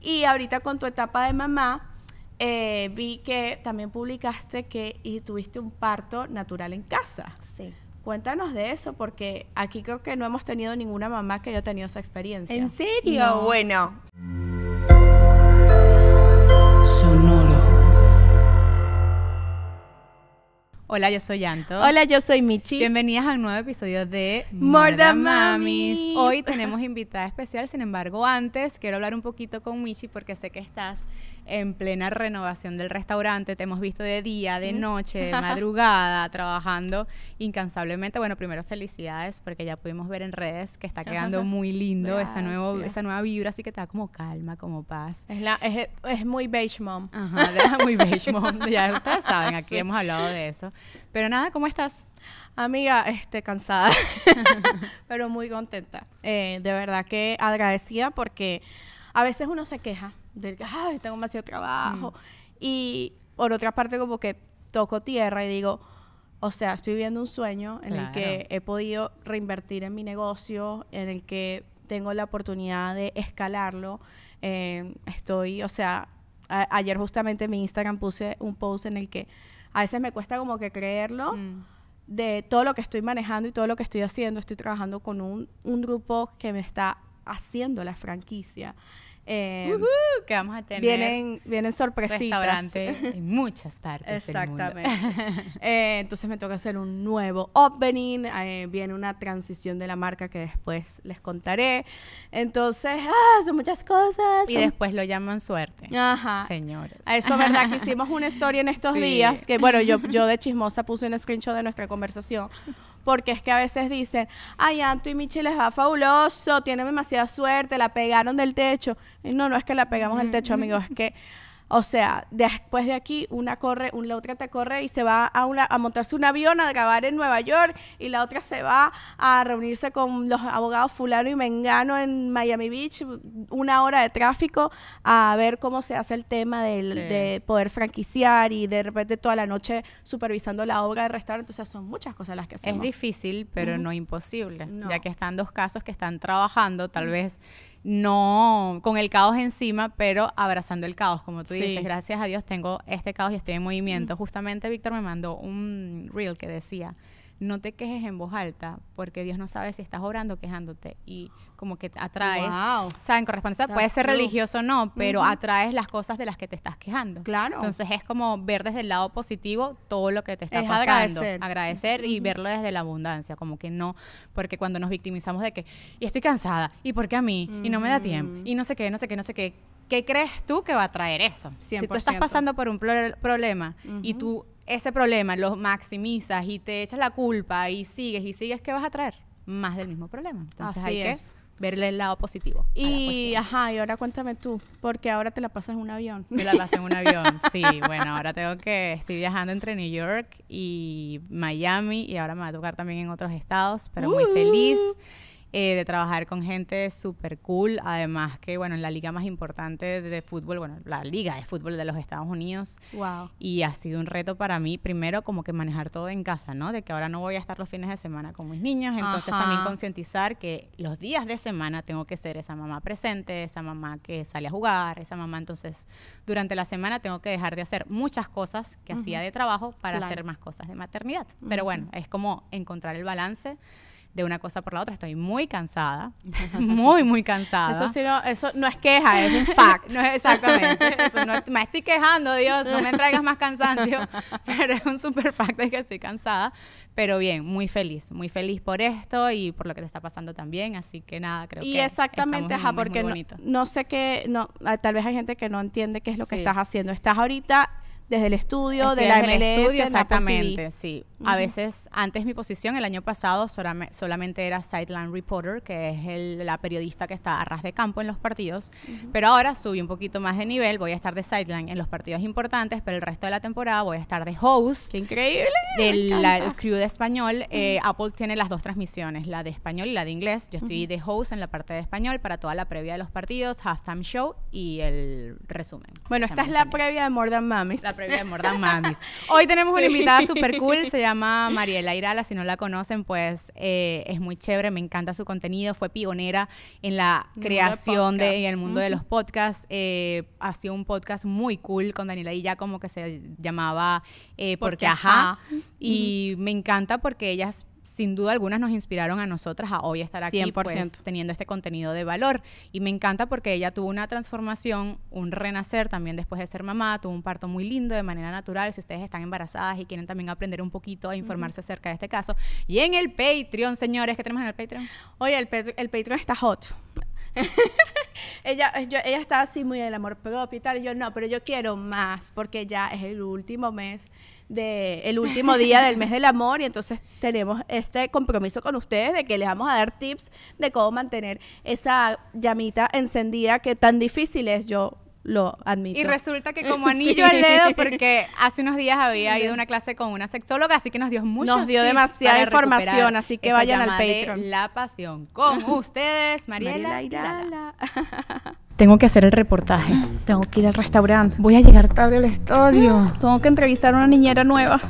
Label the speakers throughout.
Speaker 1: Y ahorita con tu etapa de mamá, eh, vi que también publicaste que tuviste un parto natural en casa. Sí. Cuéntanos de eso, porque aquí creo que no hemos tenido ninguna mamá que haya tenido esa experiencia. ¿En serio? Bueno.
Speaker 2: Hola, yo soy Yanto. Hola, yo soy Michi. Bienvenidas a un nuevo episodio de Morda Mamis. Hoy tenemos invitada especial, sin embargo, antes quiero hablar un poquito con Michi porque sé que estás en plena renovación del restaurante. Te hemos visto de día, de noche, de madrugada, trabajando incansablemente. Bueno, primero felicidades porque ya pudimos ver en redes que está quedando muy lindo esa, nuevo, esa nueva vibra, así que te da como calma, como paz. Es, la, es, muy beige mom. muy beige mom. ya ustedes saben, aquí hemos hablado de eso. Pero nada, ¿cómo estás? Amiga, este, cansada,
Speaker 1: pero muy contenta. Eh, de verdad que agradecida porque a veces uno se queja del que, ay, tengo demasiado trabajo. Mm. Y por otra parte, como que toco tierra y digo, o sea, estoy viviendo un sueño en el que he podido reinvertir en mi negocio, en el que tengo la oportunidad de escalarlo. Em, estoy, o sea, ayer justamente en mi Instagram puse un post en el que a veces me cuesta como que creerlo. Mm. de todo lo que estoy manejando y todo lo que estoy haciendo. Estoy trabajando con un, un grupo que me está haciendo la franquicia. Em, que vamos a tener. Vienen, sorpresitas. en
Speaker 2: muchas partes. Exactamente.
Speaker 1: Del mundo. Eh, entonces me toca hacer un nuevo opening. viene una transición de la marca que después les contaré. Entonces, ah, son muchas cosas. Y después
Speaker 2: lo llaman suerte. Ajá. Señores. Eso es verdad que hicimos
Speaker 1: una historia en estos días. Que bueno, yo, yo de chismosa puse un screenshot de nuestra conversación porque es que a veces dicen, ay, Anto y Michi les va fabuloso, tienen demasiada suerte, la pegaron del techo. Eh, no, no es que la pegamos al techo, amigos, es que... O sea, después de aquí, una corre, una la otra te corre y se va a, una, a montarse un avión a grabar en Nueva York y la otra se va a reunirse con los abogados fulano y mengano en Miami Beach, una hora de tráfico, a ver cómo se hace el tema del, de poder franquiciar y de repente toda la noche supervisando la obra del
Speaker 2: restaurante. O sea, son muchas cosas las que hacemos. Es difícil, pero no imposible, ya que están dos casos que están trabajando, tal mm. vez no con el caos encima, pero abrazando el caos, como tú dices. Gracias a Dios tengo este caos y estoy en movimiento. Justamente Víctor me mandó un reel que decía, no te quejes en voz alta, porque Dios no sabe si estás orando o quejándote. Y como que atraes, wow. ¿saben? Correspondencia, puede ser religioso o no, pero atraes las cosas de las que te estás quejando. Claro. Entonces es como ver desde el lado positivo todo lo que te está pasando. Agradecer. Agradecer y verlo desde la abundancia, como que no, porque cuando nos victimizamos de que, y estoy cansada, y porque a mí, y no me da tiempo, y no sé qué, no sé qué, no sé qué. ¿Qué crees tú que va a traer eso? Si tú estás pasando por un problema y tú ese problema, lo maximizas y te echas la culpa y sigues y sigues, ¿qué vas a traer? Más del mismo problema. Entonces hay que verle el lado positivo.
Speaker 1: Y, ajá, y ahora cuéntame tú, porque ahora te la pasas en un avión. Te la pasas
Speaker 2: en un avión, sí. Bueno, ahora tengo que, estoy viajando entre New York y Miami y ahora me va a tocar también en otros estados, pero muy ¡Uh! feliz. Eh, de trabajar con gente súper cool. Además que, bueno, en la liga más importante de, fútbol, bueno, la liga de fútbol de los Estados Unidos. Wow. Y ha sido un reto para mí, primero, como que manejar todo en casa, ¿no? De que ahora no voy a estar los fines de semana con mis niños. Entonces también concientizar que los días de semana tengo que ser esa mamá presente, esa mamá que sale a jugar, esa mamá. Entonces, durante la semana tengo que dejar de hacer muchas cosas que hacía de trabajo para hacer más cosas de maternidad. Pero bueno, es como encontrar el balance de una cosa por la otra. Estoy muy cansada, muy, muy cansada. Eso no, eso no es queja, es un fact. no es exactamente. Eso me estoy quejando, Dios, no me traigas más cansancio, pero es un super fact de que estoy cansada. Pero bien, muy feliz, muy feliz por esto y por lo que te está pasando también. Así que nada, creo que. Y exactamente, porque no,
Speaker 1: no, sé qué, no, ah, tal vez hay gente que no entiende qué es lo que estás haciendo. Estás ahorita desde el estudio, desde de la MLS, estudio, exactamente,
Speaker 2: sí. A veces, antes mi posición, el año pasado solamente era sideline reporter, que es la periodista que está a ras de campo en los partidos, pero ahora subí un poquito más de nivel, voy a estar de sideline en los partidos importantes, pero el resto de la temporada voy a estar de host. ¡Qué increíble! Del crew de español. Eh, Apple tiene las dos transmisiones, la de español y la de inglés. Yo estoy de host en la parte de español para toda la previa de los partidos, halftime show y el resumen. Bueno, esta es la previa de More Than La Hoy tenemos una invitada super cool, se llama Mariela Irala. Si no la conocen, pues eh, es muy chévere, me encanta su contenido. Fue pionera en la creación de, el mundo de los podcasts. Eh, hacía un podcast muy cool con Daniela y ya como que se llamaba eh, porque, ajá. Y me encanta porque ellas sin duda algunas nos inspiraron a nosotras a hoy estar aquí pues, teniendo este contenido de valor. Y me encanta porque ella tuvo una transformación, un renacer también después de ser mamá, tuvo un parto muy lindo de manera natural. Si ustedes están embarazadas y quieren también aprender un poquito a informarse acerca de este caso. Y en el Patreon, señores, ¿qué tenemos en el Patreon? Oye, el, el Patreon está hot. ella, eh, ella estaba así muy del
Speaker 1: amor propio y tal. Y yo, no, pero yo quiero más porque ya es el último mes, de, el último día del mes del amor. Y entonces tenemos este compromiso con ustedes de que les vamos a dar tips de cómo mantener esa llamita encendida que tan difícil es. Yo lo admito. Y resulta que como anillo al dedo,
Speaker 2: porque hace unos días había ido a una clase con una sexóloga, así que nos dio muchos Nos dio demasiada información, así que vayan al Patreon. la pasión. Con ustedes, Mariela. Tengo que hacer el reportaje.
Speaker 1: Tengo que ir al restaurante. Voy a llegar tarde al estudio. Tengo que entrevistar a una niñera nueva.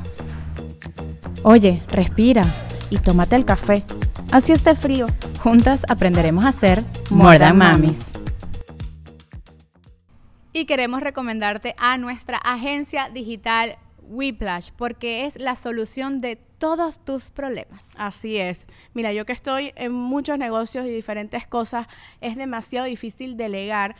Speaker 2: Oye, respira y tómate el café. Así está frío. Juntas aprenderemos a ser More Mamis y queremos recomendarte a nuestra agencia digital Whiplash, porque es la solución de todos tus problemas. Así es. Mira, yo que estoy en
Speaker 1: muchos negocios y diferentes cosas, es demasiado difícil delegar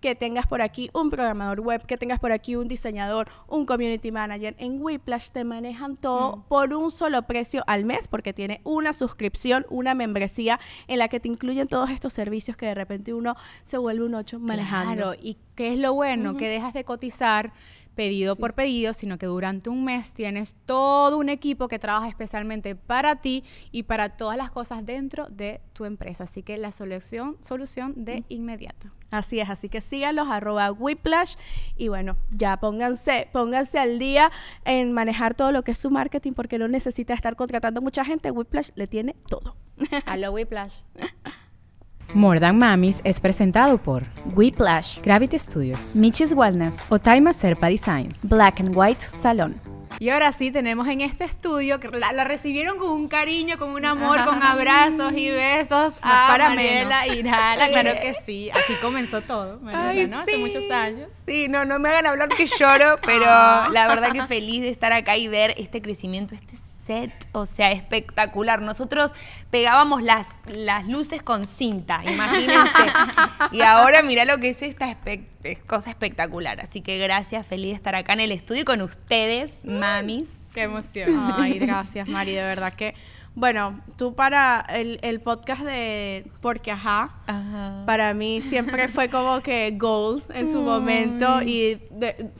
Speaker 1: que tengas por aquí un programador web, que tengas por aquí un diseñador, un community manager. En Whiplash te manejan todo por un solo precio al mes porque tiene una suscripción, una membresía en la que te incluyen todos estos servicios que de repente uno se vuelve un ocho manejando. Claro, y
Speaker 2: qué es lo bueno, que dejas de cotizar pedido por pedido, sino que durante un mes tienes todo un equipo que trabaja especialmente para ti y para todas las cosas dentro de tu empresa. Así que la solución, solución de inmediato.
Speaker 1: Así es, así que síganlos, arroba Whiplash, y bueno, ya pónganse, pónganse al día en manejar todo lo que es su marketing, porque no necesita estar contratando mucha gente, Whiplash le tiene todo. A lo Whiplash.
Speaker 2: More Than Mamis es presentado por Whiplash, Gravity Studios, Michis Wellness, Otaima Serpa Designs, Black and White Salon. Y ahora sí tenemos en este estudio la, recibieron con un cariño, con un amor, con abrazos y besos a para y Irala. Claro que sí,
Speaker 3: aquí comenzó
Speaker 2: todo, Hace
Speaker 3: muchos años. Sí, no, no me hagan hablar que lloro, pero ah. la verdad que feliz de estar acá y ver este crecimiento, este o sea, espectacular. Nosotros pegábamos las, las luces con cinta, imagínense. y ahora mira lo que es esta cosa espectacular. Así que gracias, feliz de estar acá en el estudio con ustedes, mamis. Qué emoción. Ay, gracias, Mari, de verdad que bueno, tú para el, podcast
Speaker 1: de Porque ajá, para mí siempre fue como que gold en su mm. momento y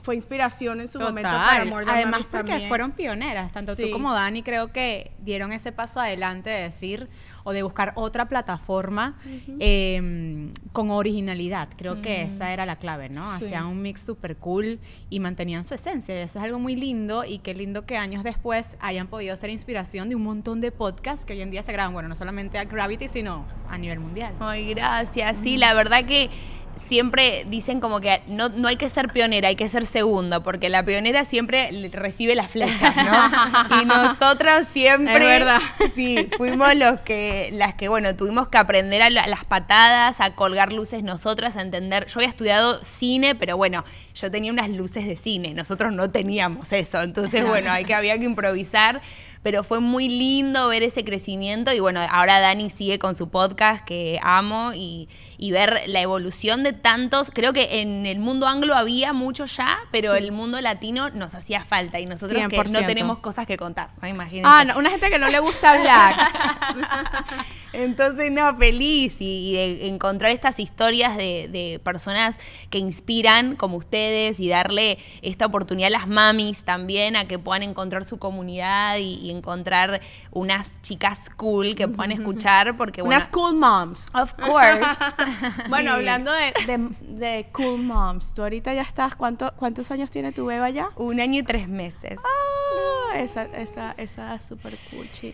Speaker 1: fue inspiración en su momento para Además, porque fueron
Speaker 2: pioneras, tanto tú como Dani creo que dieron ese paso adelante de decir, o de buscar otra plataforma em, con originalidad. Creo que mm. esa era la clave, ¿no? Hacían un mix súper cool y mantenían su esencia. Eso es algo muy lindo y qué lindo que años después hayan podido ser inspiración de un montón de podcasts que hoy en día se graban, bueno, no solamente a Gravity,
Speaker 3: sino a nivel mundial. Ay, gracias. Sí, mm. la verdad que siempre dicen como que no, no, hay que ser pionera, hay que ser segundo, porque la pionera siempre recibe las flechas, ¿no? Y nosotros siempre. verdad. Sí, fuimos los que, las que, bueno, tuvimos que aprender a las patadas, a colgar luces nosotras, a entender. Yo había estudiado cine, pero bueno, yo tenía unas luces de cine, nosotros no teníamos eso. Entonces, bueno, hay que, había que improvisar pero fue muy lindo ver ese crecimiento y bueno, ahora Dani sigue con su podcast que amo y, ver la evolución de tantos, creo que en el mundo anglo había mucho ya, pero el mundo latino nos hacía falta y nosotros que no tenemos cosas que contar, ¿no? imagínense. Ah, una gente que no le gusta hablar. Entonces, no, feliz y, encontrar estas historias de, personas que inspiran como ustedes y darle esta oportunidad a las mamis también a que puedan encontrar su comunidad y encontrar unas chicas cool que puedan escuchar porque unas
Speaker 1: cool moms. Of course. bueno, hablando de, cool moms, tú ahorita ya estás, ¿cuánto, ¿cuántos años tiene tu beba ya? Un año y tres meses. Ah, esa, esa, esa super cuchi.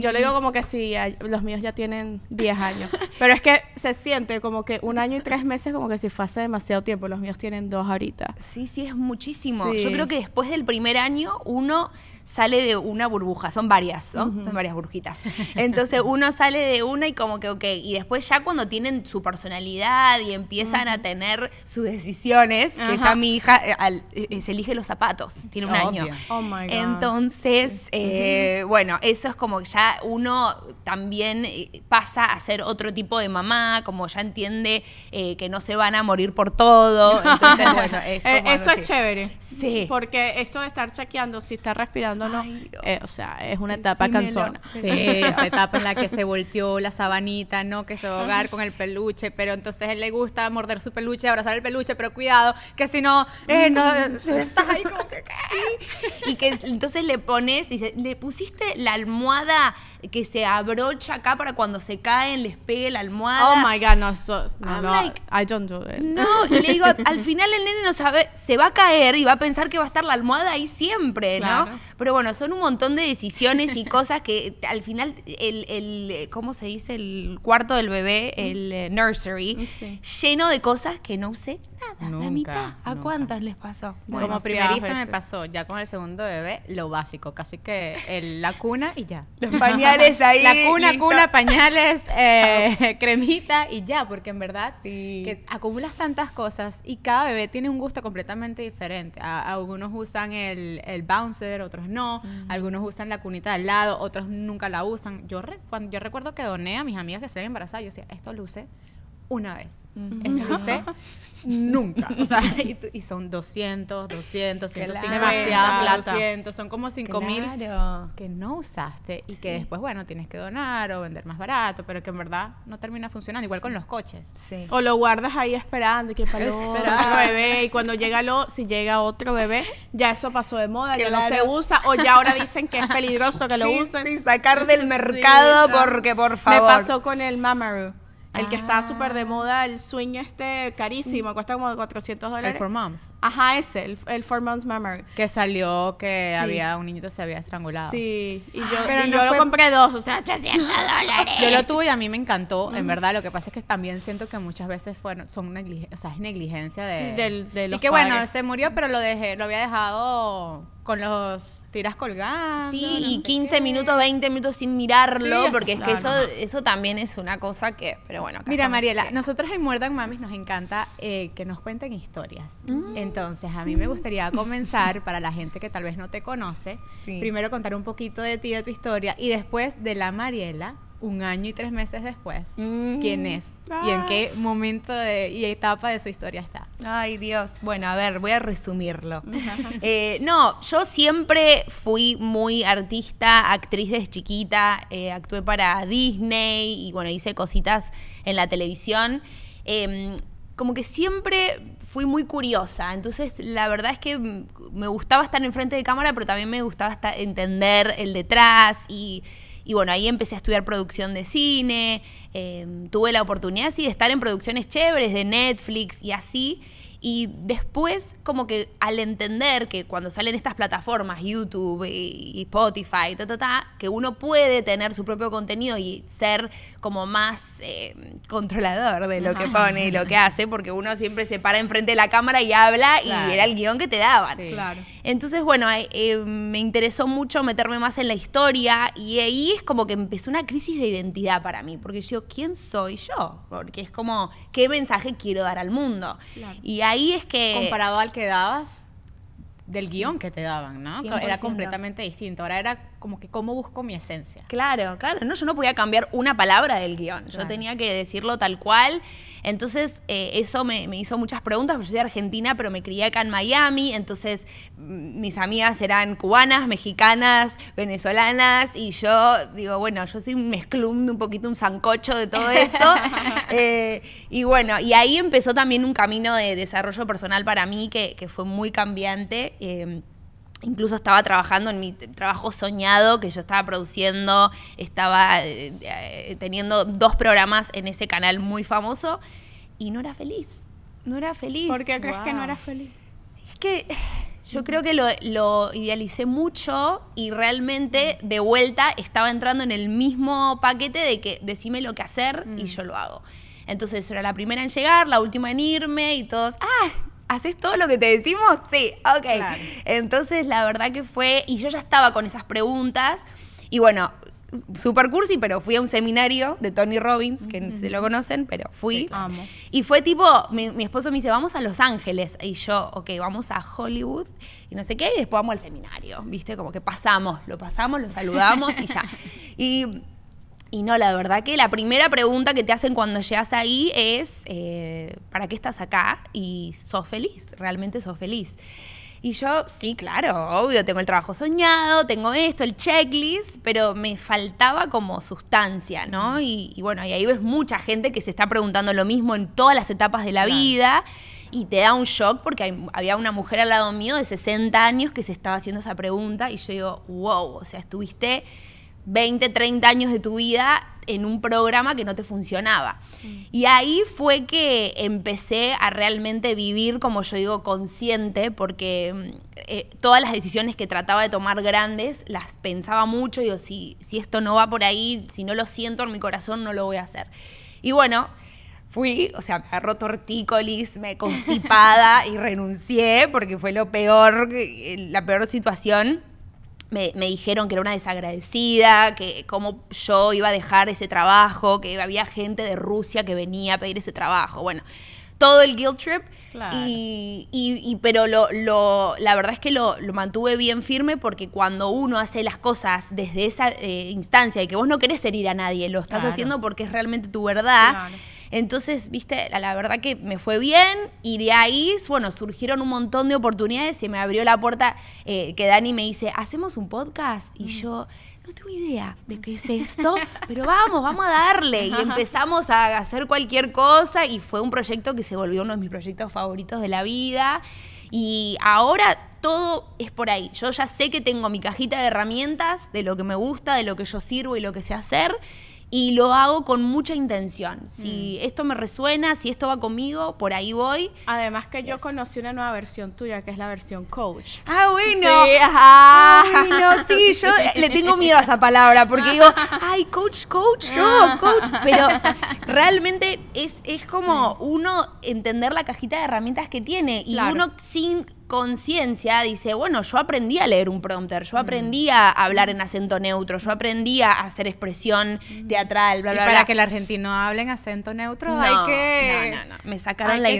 Speaker 1: Yo le digo como que sí, los míos ya tienen diez años. Pero es que se siente como que un año y tres meses como que si fue hace demasiado tiempo. Los míos
Speaker 3: tienen dos ahorita. Sí, sí, es muchísimo. Yo creo que después del primer año uno sale de una burbuja, son varias, Son varias burbujitas. Entonces uno sale de una y como que, ok, y después ya cuando tienen su personalidad y empiezan a tener sus decisiones, que ya mi hija eh, eh, se elige los zapatos, tiene un año. Oh Entonces, eh, bueno, eso es como que ya uno también pasa a ser otro tipo de mamá, como ya entiende que no se van a morir por todo. eso es chévere. Sí. Porque esto de estar chequeando si está respirando
Speaker 2: eh, o sea, es una etapa cansona. sí, esa etapa en la que se volteó la sabanita, ¿no? Que se va a ahogar con el peluche, pero entonces él le gusta morder su peluche, abrazar el peluche, pero
Speaker 3: cuidado, que si no, eh, no, ahí Y que entonces le pones, dice, le pusiste la almohada que se abrocha acá para cuando se caen les pegue la almohada. Oh my god, no,
Speaker 1: no, I don't do No, digo,
Speaker 3: al final el nene no sabe, se va a caer y va a pensar que va a estar la almohada ahí siempre, ¿no? Pero bueno, son un montón de decisiones y cosas que al final el, ¿cómo se dice? El cuarto del bebé, el eh, nursery, lleno de cosas que no usé. ¿A cuántas les pasó?
Speaker 2: como primeriza me pasó, ya con el segundo bebé, lo básico, casi que la cuna y ya. Los pañales ahí. La cuna, cuna, pañales, eh, cremita y ya, porque en verdad acumulas tantas cosas y cada bebé tiene un gusto completamente diferente. algunos usan el, el, bouncer, otros no, algunos usan la cunita al lado, otros nunca la usan. Yo, yo recuerdo que doné a mis amigas que se ven embarazadas, yo decía, esto luce una vez. Uh nunca. O sea, y, son 200, 200, 150, demasiada plata. son como 5 que no usaste y que después, bueno, tienes que donar o vender más barato, pero que en verdad no termina funcionando. Igual con los coches. Sí. O
Speaker 1: lo guardas ahí esperando y que para otro bebé y cuando llega lo, si llega otro bebé, ya eso pasó de moda, que no se usa o ya ahora dicen que es peligroso que lo usen. Sí,
Speaker 3: sacar del mercado porque, por favor. Me pasó con
Speaker 1: el Mamaru. El que está súper de moda, el swing este carísimo, cuesta como 400 dólares. El For Moms. Ajá, ese, el, el For Moms Memory.
Speaker 2: Que salió que había un niñito se había estrangulado. Sí, y yo, Pero yo lo compré
Speaker 1: dos, o sea, 800 dólares. Yo lo
Speaker 2: tuve y a mí me encantó, en verdad. Lo que pasa es que también siento que muchas veces fueron, son negligencia, o sea, es negligencia de, sí, de los Y que bueno, se
Speaker 3: murió, pero lo dejé, lo había dejado con los tiras colgadas. Sí, y 15 minutos, 20 minutos sin mirarlo, porque es que eso, eso también es una cosa que, pero bueno. Mira, Mariela, nosotros en Muerdan Mamis nos encanta eh, que nos cuenten
Speaker 2: historias. Mm. Entonces, a mí me gustaría mm. comenzar, para la gente que tal vez no te conoce, primero contar un poquito de ti, de tu historia, y después de la Mariela un año y tres meses después
Speaker 3: quién es y en ah. qué momento de, y etapa de su historia está. Ay Dios, bueno, a ver, voy a resumirlo. Eh, no, yo siempre fui muy artista, actriz desde chiquita, eh, actué para Disney y bueno, hice cositas en la televisión. Em, como que siempre fui muy curiosa, entonces la verdad es que me gustaba estar enfrente de cámara, pero también me gustaba entender el detrás y y bueno, ahí empecé a estudiar producción de cine, eh, tuve la oportunidad así de estar en producciones chéveres de Netflix y así. Y después, como que al entender que cuando salen estas plataformas, YouTube y Spotify, ta, ta, ta, que uno puede tener su propio contenido y ser como más eh, controlador de lo que pone y lo que hace, porque uno siempre se para enfrente de la cámara y habla y era el guión que te daban. Entonces, bueno, eh, eh, me interesó mucho meterme más en la historia y ahí es como que empezó una crisis de identidad para mí, porque yo, ¿quién soy yo? Porque es como, ¿qué mensaje quiero dar al mundo? Y ahí ahí es que... Comparado al que dabas, del guión que te daban, ¿no? Era completamente distinto. Ahora era como que cómo busco mi esencia. Claro, claro. No, yo no podía cambiar una palabra del guión. Yo tenía que decirlo tal cual. Entonces, eh, eso me, hizo muchas preguntas. yo soy argentina, pero me crié acá en Miami. Entonces, mm, mis amigas eran cubanas, mexicanas, venezolanas. Y yo digo, bueno, yo soy un mezclum de un poquito, un zancocho de todo eso. Eh, y bueno, y ahí empezó también un camino de desarrollo personal para mí que, fue muy cambiante. Eh, Incluso estaba trabajando en mi trabajo soñado que yo estaba produciendo, estaba eh, eh, teniendo dos programas en ese canal muy famoso y no era feliz. No era feliz. ¿Por qué crees que no era feliz? Es que yo creo que lo, idealicé mucho y realmente de vuelta estaba entrando en el mismo paquete de que decime lo que hacer y mm. yo lo hago. Entonces era la primera en llegar, la última en irme y todos, ¡ah! ¿Haces todo lo que te decimos? Sí, ok. Entonces, la verdad que fue, y yo ya estaba con esas preguntas, y bueno, super cursi, pero fui a un seminario de Tony Robbins, que no se lo conocen, pero fui. Y fue tipo, mi, mi, esposo me dice, vamos a Los Ángeles. Y yo, ok, vamos a Hollywood y no sé qué, y después vamos al seminario, ¿viste? Como que pasamos, lo pasamos, lo saludamos y ya. Y y no, la verdad que la primera pregunta que te hacen cuando llegas ahí es, eh, ¿para qué estás acá? Y sos feliz, realmente sos feliz. Y yo, sí, claro, obvio, tengo el trabajo soñado, tengo esto, el checklist, pero me faltaba como sustancia, ¿no? Y, bueno, y ahí ves mucha gente que se está preguntando lo mismo en todas las etapas de la vida y te da un shock porque había una mujer al lado mío de 60 años que se estaba haciendo esa pregunta y yo digo, wow, o sea, estuviste 20, 30 años de tu vida en un programa que no te funcionaba. Mm. Y ahí fue que empecé a realmente vivir, como yo digo, consciente, porque mm, eh, todas las decisiones que trataba de tomar grandes las pensaba mucho, y digo, si, si esto no va por ahí, si no lo siento en mi corazón, no lo voy a hacer. Y bueno, fui, o sea, me agarró tortícolis, me constipada y renuncié porque fue lo peor, eh, la peor situación me, me, dijeron que era una desagradecida, que cómo yo iba a dejar ese trabajo, que había gente de Rusia que venía a pedir ese trabajo. Bueno, todo el guilt trip. Y, y, pero lo, lo, la verdad es que lo, lo, mantuve bien firme porque cuando uno hace las cosas desde esa eh, instancia y que vos no querés herir a nadie, lo estás haciendo porque es realmente tu verdad. Entonces, viste, la, verdad que me fue bien y de ahí, bueno, surgieron un montón de oportunidades y me abrió la puerta eh, que Dani me dice, ¿hacemos un podcast? Y yo no tengo idea de qué es esto, pero vamos, vamos a darle. Y empezamos a hacer cualquier cosa y fue un proyecto que se volvió uno de mis proyectos favoritos de la vida. Y ahora todo es por ahí. Yo ya sé que tengo mi cajita de herramientas, de lo que me gusta, de lo que yo sirvo y lo que sé hacer y lo hago con mucha intención. Mm. Si esto me resuena, si esto va conmigo, por ahí voy. Además que yo conocí una nueva versión tuya, que es la versión coach. Ah, bueno. Sí, sí, yo le tengo miedo a esa palabra porque digo, ay, coach, coach, yo, coach. Pero realmente es, como uno entender la cajita de herramientas que tiene y uno sin conciencia dice, bueno, yo aprendí a leer un prompter, yo mm. aprendí a hablar en acento neutro, yo aprendí a hacer expresión mm. teatral, bla, bla, para que el argentino hable en acento neutro hay que... me sacaron la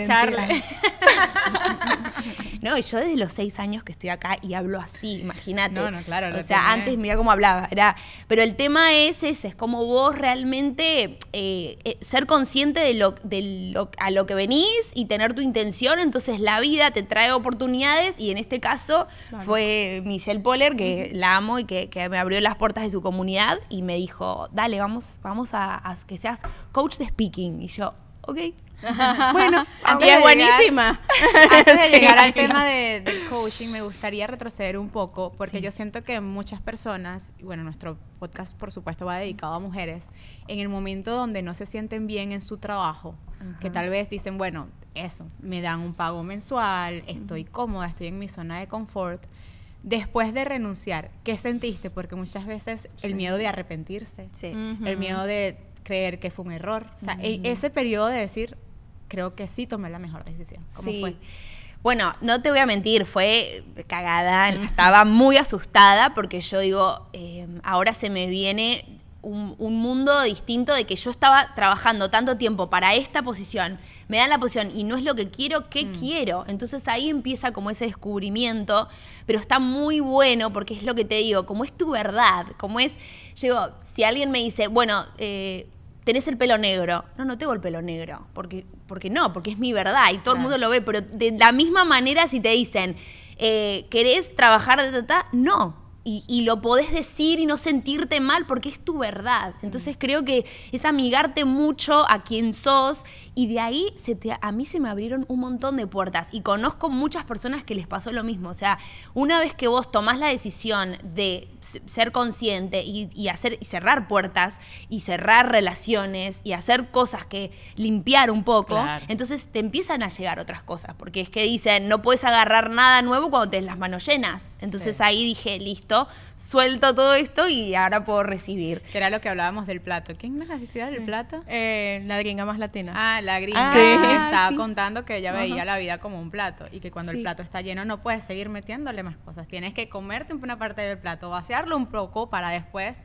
Speaker 3: No, yo desde los seis años que estoy acá y hablo así, imagínate. No, no, claro. O sea, antes mira cómo hablaba. Era, pero el tema es ese, es como vos realmente eh, eh, ser consciente de, lo, de a lo que venís y tener tu intención, entonces la vida te trae oportunidades y en este caso fue Michelle Poller, que la amo y que, me abrió las puertas de su comunidad y me dijo, dale, vamos, vamos a, a que seas coach de speaking. Y yo, ok, bueno, y es buenísima. Antes de llegar al tema
Speaker 2: de, del coaching, me gustaría retroceder un poco, porque yo siento que muchas personas, y bueno, nuestro podcast por supuesto va dedicado a mujeres, en el momento donde no se sienten bien en su trabajo, que tal vez dicen, bueno, eso, me dan un pago mensual, estoy cómoda, estoy en mi zona de confort. Después de renunciar, ¿qué sentiste? Porque muchas veces el miedo de arrepentirse, el miedo de creer que fue un
Speaker 3: error. O sea, e ese periodo de decir, creo que sí tomé la mejor decisión. ¿Cómo fue? Bueno, no te voy a mentir, fue cagada, estaba muy asustada porque yo digo, em, ahora se me viene un, mundo distinto de que yo estaba trabajando tanto tiempo para esta posición, me dan la posición y no es lo que quiero, ¿qué mm. quiero? Entonces ahí empieza como ese descubrimiento, pero está muy bueno porque es lo que te digo, como es tu verdad, como es, yo digo, si alguien me dice, bueno, eh, tenés el pelo negro. No, no tengo el pelo negro, porque, porque no, porque es mi verdad y todo el mundo lo ve, pero de la misma manera si te dicen, eh, ¿querés trabajar de tata? No, y, lo podés decir y no sentirte mal porque es tu verdad. Mm. Entonces creo que es amigarte mucho a quien sos y de ahí se te, a mí se me abrieron un montón de puertas y conozco muchas personas que les pasó lo mismo. O sea, una vez que vos tomás la decisión de ser consciente y, hacer, y cerrar puertas y cerrar relaciones y hacer cosas que limpiar un poco, entonces te empiezan a llegar otras cosas porque es que dicen, no puedes agarrar nada nuevo cuando tenés las manos llenas. Entonces ahí dije, listo suelto todo esto y ahora puedo recibir. era lo que hablábamos del plato. ¿Quién
Speaker 2: es la necesidad del plato? Eh, la gringa más latina. Ah, la gringa. Ah, Estaba contando que ella veía la vida como un plato y que cuando el plato está lleno no puedes seguir metiéndole más cosas. Tienes que comerte una parte del plato, vaciarlo un poco para después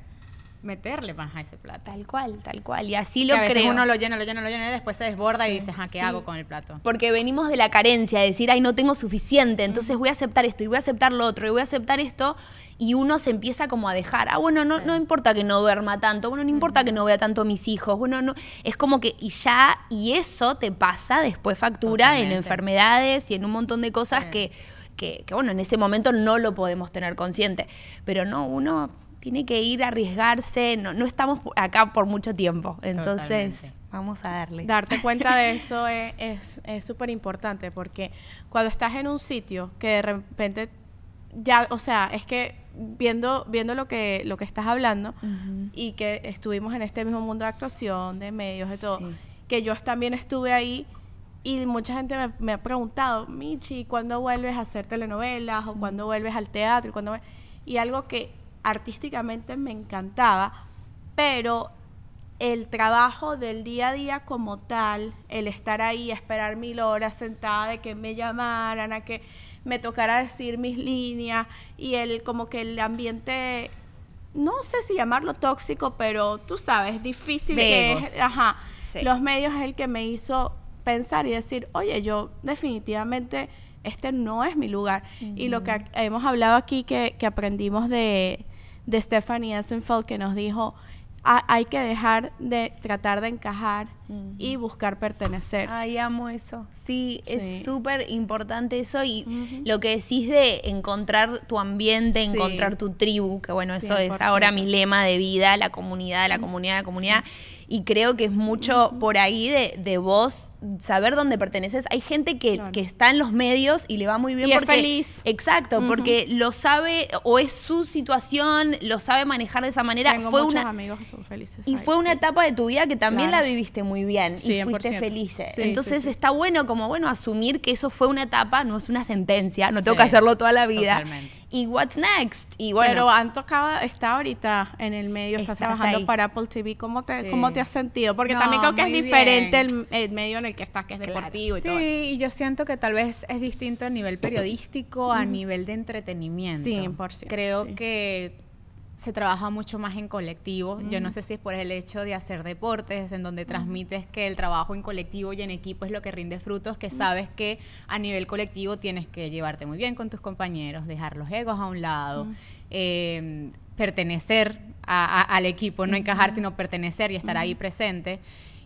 Speaker 2: meterle más a ese plato.
Speaker 3: Tal cual, tal cual. Y así lo que uno
Speaker 2: lo llena, lo llena, lo llena y después se desborda y dices, ah, ¿qué hago con el plato?
Speaker 3: Porque venimos de la carencia, de decir, ay, no tengo suficiente, entonces voy a aceptar esto y voy a aceptar lo otro y voy a aceptar esto. Y uno se empieza como a dejar, ah, bueno, no, no importa que no duerma tanto, bueno, no importa que no vea tanto a mis hijos, bueno, no. Es como que, y ya, y eso te pasa después factura en enfermedades y en un montón de cosas que, que, bueno, en ese momento no lo podemos tener consciente. Pero no, uno tiene que ir a arriesgarse, no, no estamos acá por mucho tiempo, entonces vamos a darle. Darte cuenta de
Speaker 1: eso es súper importante porque cuando estás en un sitio que de repente ya, o sea, es que viendo, viendo lo que, lo que estás hablando y que estuvimos en este mismo mundo de actuación, de medios, de todo, que yo también estuve ahí y mucha gente me, ha preguntado, Michi, ¿cuándo vuelves a hacer telenovelas? ¿O cuándo vuelves al teatro? ¿Cuándo y algo que artísticamente me encantaba, pero el trabajo del día a día como tal, el estar ahí, esperar mil horas sentada de que me llamaran, a que me tocara decir mis líneas y el como que el ambiente, no sé si llamarlo tóxico, pero tú sabes, difícil que es, los medios es el que me hizo pensar y decir, oye, yo definitivamente este no es mi lugar. Y lo que hemos hablado aquí que aprendimos de de Stephanie Essenfeld que nos dijo, hay que dejar de tratar de encajar
Speaker 3: y buscar pertenecer. Ay, amo eso. Sí, es súper importante eso y lo que decís de encontrar tu ambiente, encontrar tu tribu, que bueno, eso es ahora mi lema de vida, la comunidad, la comunidad, la comunidad. Y creo que es mucho por ahí de, de vos saber dónde perteneces. Hay gente que, que, está en los medios y le va muy bien y porque. Es feliz. Exacto, porque lo sabe o es su situación, lo sabe manejar de esa manera. amigos son felices. Y fue una etapa de tu vida que también la viviste muy bien y fuiste feliz. Entonces está bueno, como bueno, asumir que eso fue una etapa, no es una sentencia, no tengo que hacerlo toda la vida y What's Next. Y bueno, Pero tocado tocado
Speaker 1: está ahorita en el medio, estás trabajando para Apple TV. ¿Cómo te, ¿Cómo te has sentido? Porque también creo que es diferente el, medio en el que estás, que es deportivo y sí, todo. Sí,
Speaker 2: y yo siento que tal vez es distinto a nivel periodístico, a nivel de entretenimiento. cierto Creo que se trabaja mucho más en colectivo. Yo no mm. sé si es por el hecho de hacer deportes, en donde transmites que el trabajo en colectivo y en equipo es lo que rinde frutos, que sabes que a nivel colectivo tienes que llevarte muy bien con tus compañeros, dejar los egos a un lado, em, pertenecer al equipo, no encajar, sino pertenecer y estar ahí presente.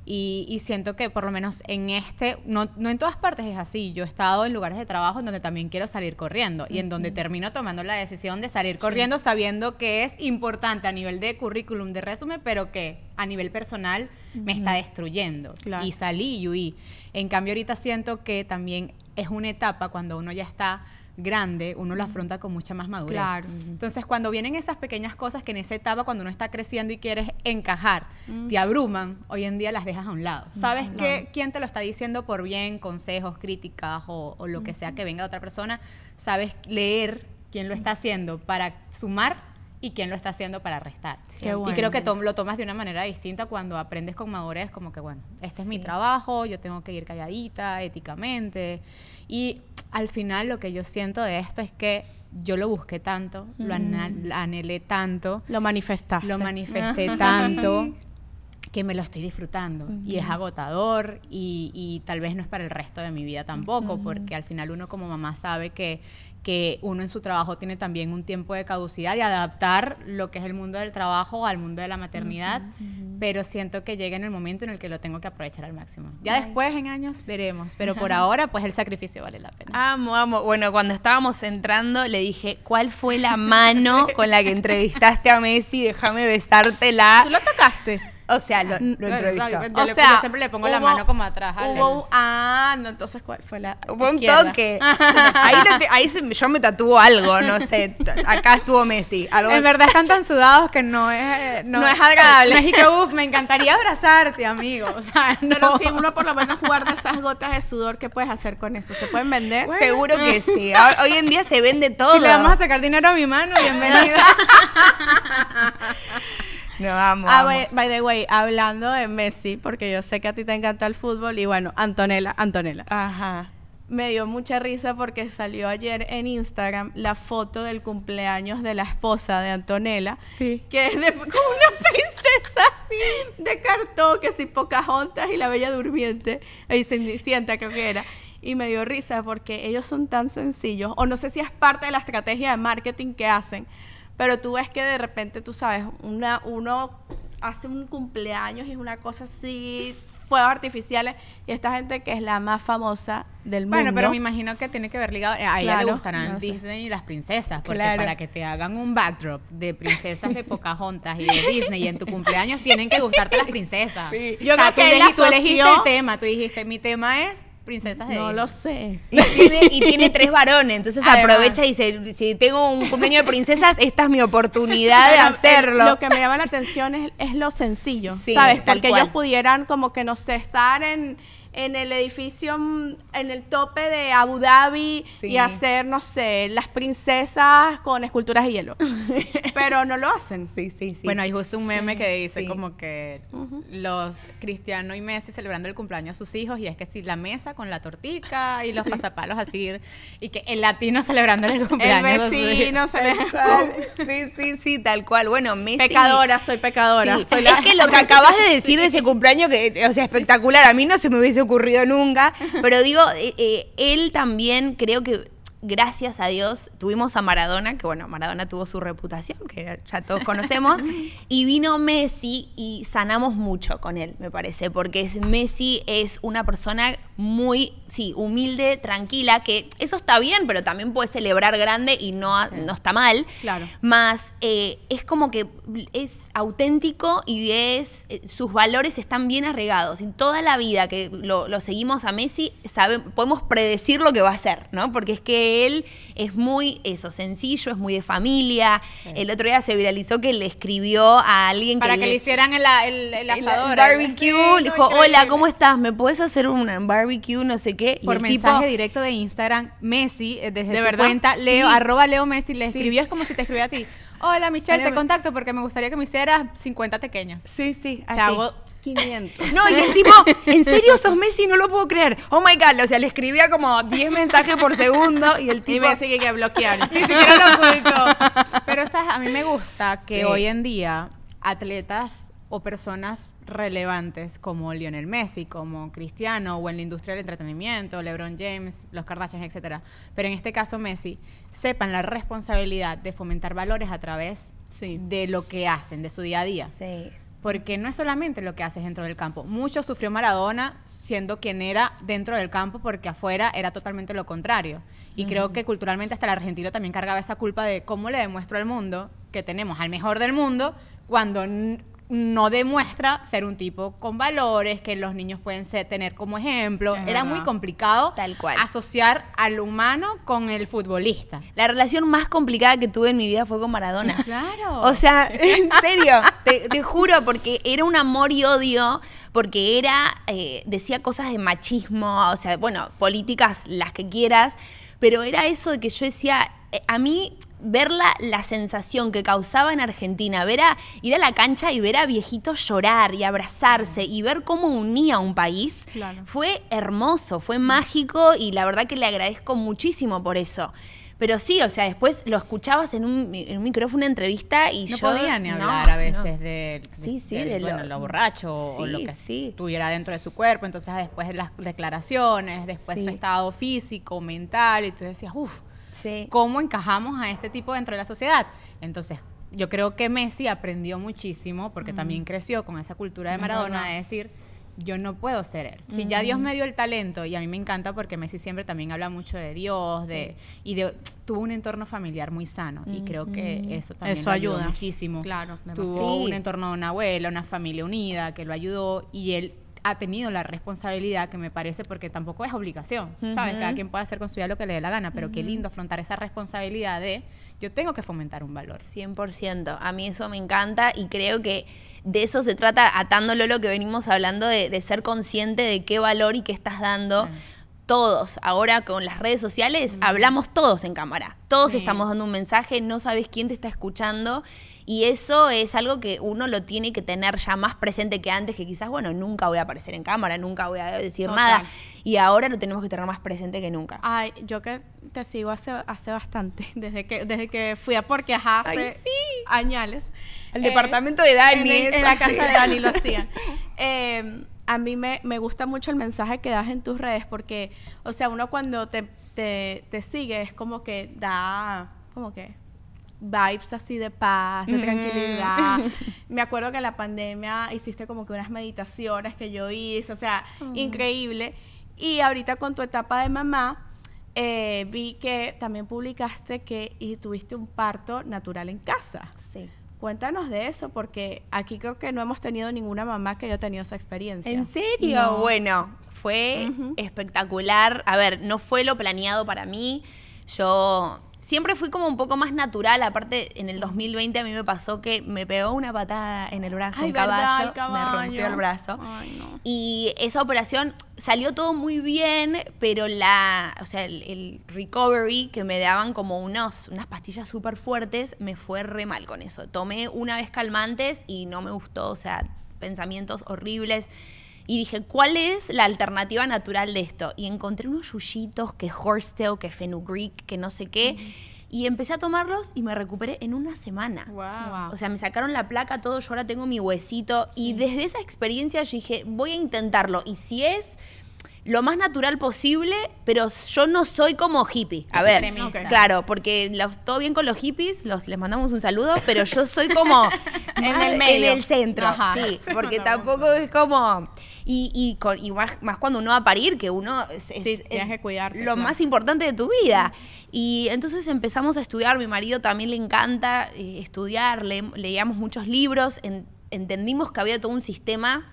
Speaker 2: Y, siento que por lo menos en este, no, no, en todas partes es así. Yo he estado en lugares de trabajo en donde también quiero salir corriendo y en donde termino tomando la decisión de salir corriendo sabiendo que es importante a nivel de currículum, de resumen, pero que a nivel personal me está destruyendo. Y salí y huí. En cambio ahorita siento que también es una etapa cuando uno ya está grande, uno lo afronta con mucha más madurez. Claro. Entonces, cuando vienen esas pequeñas cosas que en esa etapa, cuando uno está creciendo y quieres encajar, mm. te abruman, hoy en día las dejas a un lado. Mm, ¿Sabes que quién te lo está diciendo por bien, consejos, críticas o, lo que sea que venga de otra persona? Sabes leer quién lo está haciendo para sumar y quién lo está haciendo para restar. y creo que lo tomas de una manera distinta cuando aprendes con madurez, como que, bueno, este es mi trabajo, yo tengo que ir calladita, éticamente. Y al final lo que yo siento de esto es que yo lo busqué tanto, lo mm. anhelé tanto. Lo manifestaste. Lo manifesté tanto que me lo estoy disfrutando. Y es agotador y, tal vez no es para el resto de mi vida tampoco, porque al final uno como mamá sabe que que uno en su trabajo tiene también un tiempo de caducidad y adaptar lo que es el mundo del trabajo al mundo de la maternidad, pero siento que llega en el momento en el que lo tengo que aprovechar al máximo. Ya
Speaker 3: después en años veremos, pero por ahora pues el sacrificio vale la pena. Amo, amo. Bueno, cuando estábamos entrando le dije, ¿cuál fue la mano con la que entrevistaste a Messi? Déjame besártela. Tú lo tocaste. O sea, lo, mm, entrevistó. o sea, siempre le pongo la mano
Speaker 1: como atrás. ah, no, entonces ¿cuál fue la? un toque.
Speaker 3: ahí, yo me tatuó algo, no sé. Acá estuvo Messi. en verdad están tan sudados que no es no, es agradable. México,
Speaker 2: uff, me encantaría abrazarte, amigo.
Speaker 1: O sea, no. lo si uno por lo menos guarda esas gotas de sudor, ¿qué puedes hacer con eso? ¿Se pueden vender? Seguro
Speaker 3: que sí. Hoy en día se vende todo. Si le vamos a sacar dinero a mi mano, bienvenido.
Speaker 1: No, vamos. Ah, by, the way, hablando de Messi, porque yo sé que a ti te encanta el fútbol y bueno, Antonella, Antonella. Ajá. Me dio mucha risa porque salió ayer en Instagram la foto del cumpleaños de la esposa de Antonella, sí. que es de, como una princesa de cartón, que si Pocahontas y la Bella Durmiente, y Cenicienta creo que era y me dio risa porque ellos son tan sencillos, o no sé si es parte de la estrategia de marketing que hacen, pero tú ves que de repente, tú sabes, una, uno hace un cumpleaños y es una cosa así, fuegos artificiales, y esta gente que es la más famosa del mundo. Bueno, pero me imagino que tiene que
Speaker 2: ver ligado, eh, a ella le gustarán Disney y las princesas, porque para que te hagan un backdrop de princesas de Pocahontas y de Disney y en tu cumpleaños tienen que gustarte las princesas. Sí. Yo o sea, que tú elegiste el tema, tú dijiste, mi tema es princesas de No lo sé. Y
Speaker 3: tiene, tres varones, entonces aprovecha y dice, si tengo un cumpleaños de princesas, esta es mi oportunidad de hacerlo. lo que me llama
Speaker 1: la atención es, lo sencillo, ¿sabes? Porque ellos pudieran como que, no sé, estar en en el edificio, mm, en el tope de Abu Dhabi y hacer, no sé, las princesas con esculturas de hielo.
Speaker 2: Pero no lo hacen. Sí, sí, sí. Bueno, hay justo un meme que dice como que los cristianos y Messi celebrando el cumpleaños a sus hijos y es que sí, la mesa con la tortica y los pasapalos así y que el latino celebrando el cumpleaños. El vecino
Speaker 3: Sí, sí, sí, tal cual. Bueno, Messi. Pecadora, soy pecadora. Es que lo que acabas de decir de ese cumpleaños que, o sea, espectacular. A mí no se me hubiese ocurrió nunca, pero digo, eh, eh, él también creo que gracias a Dios, tuvimos a Maradona, que bueno, Maradona tuvo su reputación, que ya todos conocemos, y vino Messi y sanamos mucho con él, me parece, porque Messi es una persona muy, sí, humilde, tranquila, que eso está bien, pero también puede celebrar grande y no, no está mal. Claro. Más eh, es como que es auténtico y es, eh, sus valores están bien arregados. Y toda la vida que lo, seguimos a Messi, sabemos podemos predecir lo que va a hacer, ¿no? Porque es que él es muy eso, sencillo, es muy de familia. El otro día se viralizó que le escribió a alguien Para que, le, hicieran el,
Speaker 2: el, El barbecue, dijo, hola,
Speaker 3: ¿cómo estás? ¿Me puedes hacer un barbecue? No sé qué. Por mensaje directo de Instagram, Messi, eh, desde su cuenta, Leo, arroba Leo Messi, le escribió, es como si te escribiera a ti hola Michelle, te
Speaker 2: contacto porque me gustaría que me hicieras 50 pequeños. Sí, sí, así. Te hago
Speaker 3: 500. No, y el tipo, ¿en serio sos Messi? No lo puedo creer. Oh my God, o sea, le escribía como 10 mensajes por segundo y el tipo... Y Messi que, que bloquear. Ni
Speaker 2: siquiera lo publicó. Pero, ¿sabes?
Speaker 3: A mí me gusta
Speaker 2: que hoy en día atletas o personas relevantes como Lionel Messi, como Cristiano o en la industria del entretenimiento, LeBron James, los Kardashians, etc. Pero en este caso Messi, sepan la responsabilidad de fomentar valores a través de lo que hacen, de su día a día. Sí. Porque no es solamente lo que haces dentro del campo. Mucho sufrió Maradona siendo quien era dentro del campo porque afuera era totalmente lo contrario. Y creo que culturalmente hasta el argentino también cargaba esa culpa de cómo le demuestro al mundo que tenemos al mejor del mundo cuando no demuestra ser un tipo con valores que los niños pueden tener como ejemplo. Era muy complicado asociar al humano
Speaker 3: con el futbolista. La relación más complicada que tuve en mi vida fue con Maradona. Claro. O sea, en serio, te, juro, porque era un amor y odio, porque era, eh, decía cosas de machismo, o sea, bueno, políticas las que quieras, pero era eso de que yo decía, eh, a mí ver la, sensación que causaba en Argentina, ver a, ir a la cancha y ver a viejitos llorar y abrazarse y ver cómo unía un país, fue hermoso, fue mágico y la verdad que le agradezco muchísimo por eso. Pero sí, o sea, después lo escuchabas en un, en micrófono una entrevista y yo... No podía ni hablar a veces de, sí, sí, lo, borracho
Speaker 2: o lo que sí. dentro de su cuerpo. Entonces, después las declaraciones, después su estado físico, mental, y tú decías, uff, cómo encajamos a este tipo dentro de la sociedad. Entonces, yo creo que Messi aprendió muchísimo porque también creció con esa cultura de Maradona de decir, yo no puedo ser él. Si ya Dios me dio el talento, y a mí me encanta porque Messi siempre también habla mucho de Dios, de, y tuvo un entorno familiar muy sano, y creo que eso también ayuda. muchísimo. Claro, tuvo un entorno de una abuela, una familia unida que lo ayudó, y él ha tenido la responsabilidad, que me parece, porque tampoco es obligación, Cada quien puede hacer con su vida lo que le dé la
Speaker 3: gana, pero qué lindo afrontar esa responsabilidad de yo tengo que fomentar un valor. 100%, a mí eso me encanta y creo que de eso se trata, atándolo lo que venimos hablando, de, ser consciente de qué valor y qué estás dando. todos. Ahora con las redes sociales hablamos todos en cámara. Todos estamos dando un mensaje, no sabes quién te está escuchando y eso es algo que uno lo tiene que tener ya más presente que antes, que quizás, bueno, nunca voy a aparecer en cámara, nunca voy a decir nada. Y ahora lo tenemos que tener más presente que nunca. Ay, yo que
Speaker 1: te sigo hace, hace bastante, desde que, desde que fui a Porque hace añales.
Speaker 3: El eh, departamento de Dani. En, la casa de Dani lo hacían.
Speaker 1: Em, a mí me, gusta mucho el mensaje que das en tus redes porque, o sea, uno cuando te, te, te sigue es como que da, como que vibes así de paz, de mm. tranquilidad. Me acuerdo que en la pandemia hiciste como que unas meditaciones que yo hice, o sea, increíble. Y ahorita con tu etapa de mamá, eh, vi que también publicaste que tuviste un parto natural en casa. Sí. Cuéntanos de eso, porque aquí creo que no hemos tenido ninguna mamá que haya tenido esa experiencia. ¿En serio? Bueno,
Speaker 3: fue espectacular. A ver, no fue lo planeado para mí. Yo siempre fui como un poco más natural. Aparte, en el 2020 a mí me pasó que me pegó una patada en el brazo, un caballo, me rompió el brazo. Y esa operación salió todo muy bien, pero la, o sea, el, recovery que me daban como unos, unas pastillas súper fuertes, me fue re mal con eso. Tomé una vez calmantes y no me gustó, o sea, pensamientos horribles y dije, ¿cuál es la alternativa natural de esto? Y encontré unos yuyitos que horsetail, que fenugreek, que no sé qué. Y empecé a tomarlos y me recuperé en una semana. Wow. O sea, me sacaron la placa, todo, yo ahora tengo mi huesito. Y desde esa experiencia yo dije, voy a intentarlo. Y si es, lo más natural posible, pero yo no soy como hippie. A ver, claro, porque todo bien con los hippies, los, les mandamos un saludo, pero yo soy como en, el medio. en centro, sí, porque tampoco es como... Y, más, cuando uno va a parir, que uno es, que cuidarte, lo más importante de tu vida. Y entonces empezamos a estudiar, mi marido también le encanta eh, estudiar, leíamos muchos libros, entendimos que había todo un sistema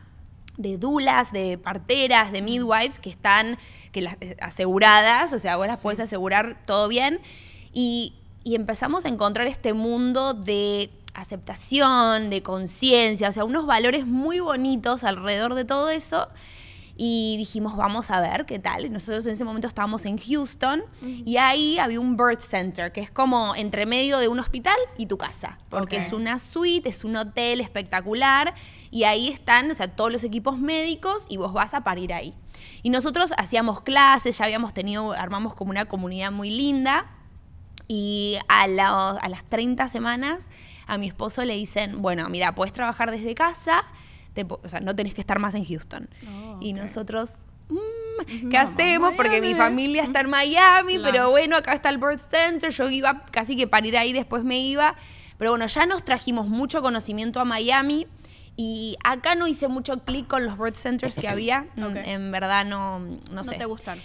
Speaker 3: de dulas, de parteras, de midwives que están que las, eh, aseguradas, o sea, vos las podés asegurar todo bien. Y, y empezamos a encontrar este mundo de aceptación, de conciencia, o sea, unos valores muy bonitos alrededor de todo eso y dijimos, vamos a ver qué tal. nosotros en ese momento estábamos en Houston y ahí había un birth center, que es como entre medio de un hospital y tu casa, porque es una suite, es un hotel espectacular y ahí están, o sea, todos los equipos médicos y vos vas a parir ahí. Y nosotros hacíamos clases, ya habíamos tenido, armamos como una comunidad muy linda y a, a las 30 semanas a mi esposo le dicen, bueno, mira, puedes trabajar desde casa o sea, no tenés que estar más en Houston. Oh, y nosotros, mm, ¿qué hacemos? Porque mi familia está en Miami, pero bueno, acá está el Birth Center, yo iba casi que para ir ahí, después me iba. Pero bueno, ya nos trajimos mucho conocimiento a Miami. Y acá no hice mucho clic con los birth centers que había. En, verdad no, no sé. No te gustaron.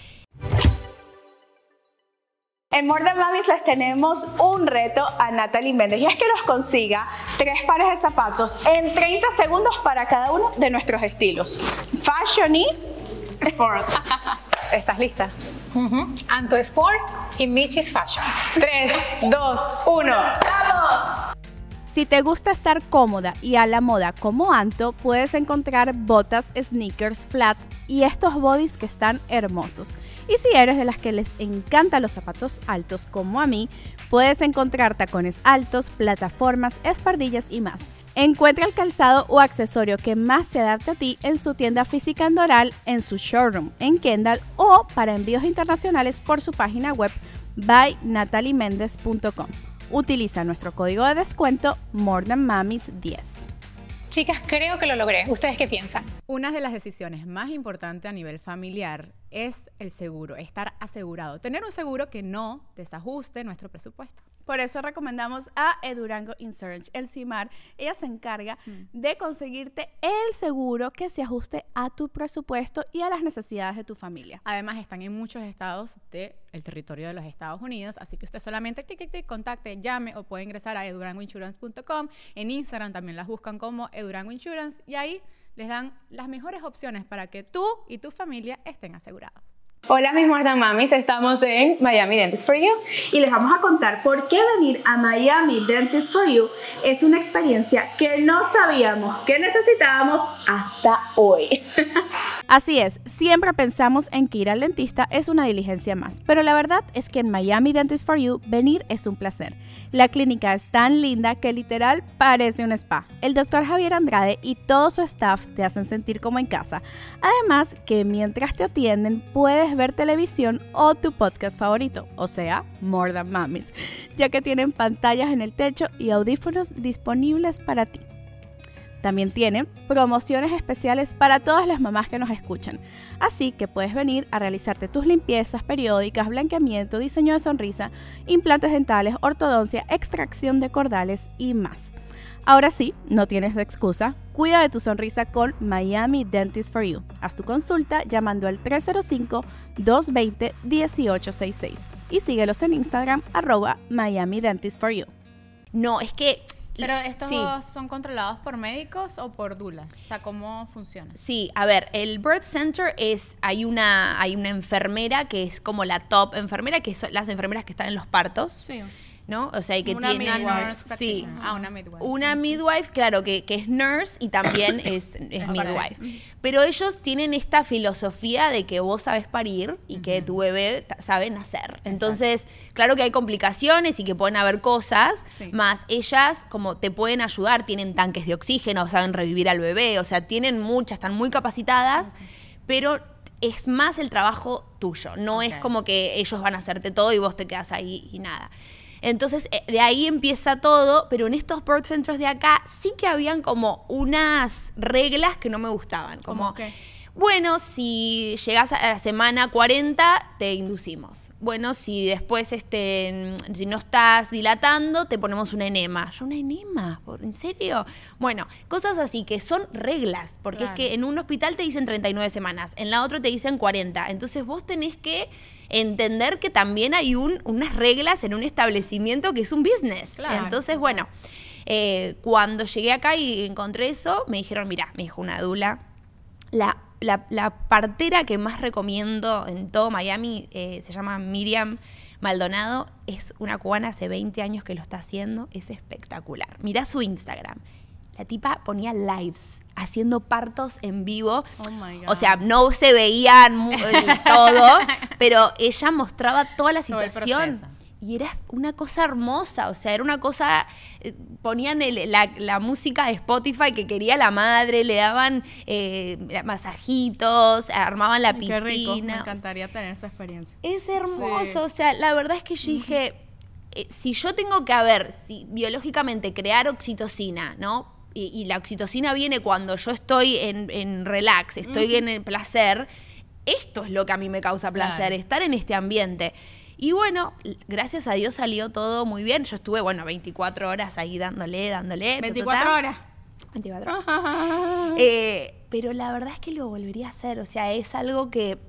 Speaker 1: En Modern Mamis les tenemos un reto a Natalie Méndez y es que nos consiga tres pares de zapatos en 30 segundos para cada uno de nuestros estilos. Fashion
Speaker 2: y Sport. ¿Estás lista? Anto Sport y Michi's Fashion. 3, 2, 1. ¡Vamos! Si te
Speaker 1: gusta estar cómoda y a la moda como Anto, puedes encontrar botas, sneakers, flats y estos bodies que están hermosos. Y si eres de las que les encantan los zapatos altos como a mí, puedes encontrar tacones altos, plataformas, espardillas y más. Encuentra el calzado o accesorio que más se adapte a ti en su tienda física en Doral, en su showroom en Kendall o para envíos internacionales por su página web bynataliméndez.com. Utiliza nuestro código de descuento MoreThanMamis10.
Speaker 2: Chicas, creo que lo logré. ¿Ustedes qué piensan? Una de las decisiones más importantes a nivel familiar es el seguro, estar asegurado, tener un seguro que no desajuste nuestro presupuesto.
Speaker 1: Por eso recomendamos a Edurango Insurance, el CIMAR. Ella se encarga mm. de conseguirte el seguro que se ajuste a tu
Speaker 2: presupuesto y a las necesidades de tu familia. Además, están en muchos estados del territorio de los Estados Unidos, así que usted solamente contacte, llame o puede ingresar a edurangoinsurance.com. En Instagram también las buscan como Edurango Insurance y ahí les dan las mejores opciones para que tú y tu familia estén asegurados. Hola mis mordamamis, Mamis, estamos en Miami Dentist for You y les vamos a contar por qué venir a Miami Dentist for You es una
Speaker 1: experiencia que no sabíamos que necesitábamos hasta hoy. Así es, siempre pensamos en que ir al dentista es una diligencia más, pero la verdad es que en Miami Dentist for You venir es un placer. La clínica es tan linda que literal parece un spa. El doctor Javier Andrade y todo su staff te hacen sentir como en casa. Además que mientras te atienden puedes ver televisión o tu podcast favorito, o sea, More Than Mamis, ya que tienen pantallas en el techo y audífonos disponibles para ti. También tienen promociones especiales para todas las mamás que nos escuchan. Así que puedes venir a realizarte tus limpiezas periódicas, blanqueamiento, diseño de sonrisa, implantes dentales, ortodoncia, extracción de cordales y más. Ahora sí, no tienes excusa. Cuida de tu sonrisa con Miami Dentist for You. Haz tu consulta llamando al 305-220-1866 y síguelos en Instagram arroba Miami Dentist for You. No, es
Speaker 2: que pero estos son controlados por médicos o por dulas, o sea, ¿cómo funciona?
Speaker 3: Sí, a ver, el birth center es hay una hay una enfermera que es como la top enfermera que son las enfermeras que están en los partos. Sí. ¿no? O sea, que una sí. una midwife. claro, que, es nurse y también es, midwife. Pero ellos tienen esta filosofía de que vos sabes parir y que tu bebé sabe nacer. Entonces, claro que hay complicaciones y que pueden haber cosas, más ellas como te pueden ayudar, tienen tanques de oxígeno, saben revivir al bebé, o sea, tienen muchas, están muy capacitadas, pero es más el trabajo tuyo. No es como que ellos van a hacerte todo y vos te quedas ahí y nada. Entonces, eh, de ahí empieza todo, pero en estos birth centers de acá sí que habían como unas reglas que no me gustaban. Como bueno, si llegás a la semana 40, te inducimos. Bueno, si después este, no estás dilatando, te ponemos una enema. ¿Yo una enema? ¿En serio? Bueno, cosas así que son reglas, porque es que en un hospital te dicen 39 semanas, en la otra te dicen 40. Entonces vos tenés que entender que también hay un, unas reglas en un establecimiento que es un business. Entonces, bueno, eh, cuando llegué acá y encontré eso, me dijeron, mira, me dijo una dula, la la, partera que más recomiendo en todo Miami eh, se llama Miriam Maldonado. Es una cubana hace 20 años que lo está haciendo. Es espectacular. Mirá su Instagram. La tipa ponía lives haciendo partos en vivo. Oh my God. O sea, no se veían eh, todo, pero ella mostraba toda la situación y era una cosa hermosa, o sea, era una cosa, eh, ponían la, música de Spotify que quería la madre, le daban eh, masajitos, armaban la piscina. Qué rico. Me encantaría
Speaker 1: tener esa experiencia.
Speaker 3: Es hermoso, o sea, la verdad es que yo dije, eh, si yo tengo que, a ver, si biológicamente crear oxitocina, ¿no? Y, la oxitocina viene cuando yo estoy en, relax, estoy en el placer, esto es lo que a mí me causa placer, estar en este ambiente. Y bueno, gracias a Dios salió todo muy bien. Yo estuve, bueno, 24 horas ahí dándole, dándole. 24 horas. 24 horas. Eh, pero la verdad es que lo volvería a hacer. O sea, es algo que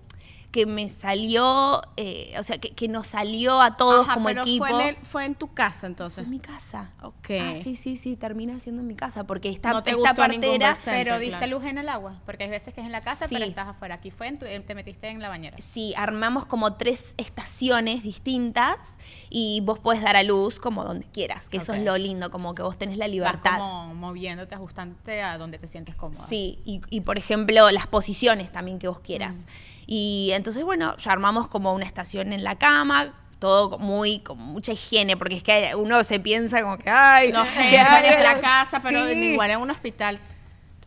Speaker 3: que me salió, eh, o sea, que, nos salió a todos como equipo. Fue en, fue en tu casa entonces. en mi casa. Ok. Ah, sí, sí, sí, termina siendo en mi casa, porque esta, no pero diste luz
Speaker 2: en el agua, porque hay veces que es en la casa, pero estás
Speaker 3: afuera. Aquí fue, en te metiste en la bañera. Sí, armamos como tres estaciones distintas y vos podés dar a luz como donde quieras, que eso es lo lindo, como que vos tenés la libertad. moviéndote, ajustándote a donde te sientes cómodo. Sí, y, por ejemplo, las posiciones también que vos quieras. Mm entonces, bueno, ya armamos como una estación en la cama, todo muy con mucha higiene, porque es que uno se piensa como que, ay, no gérmenes en la casa, pero igual en un hospital.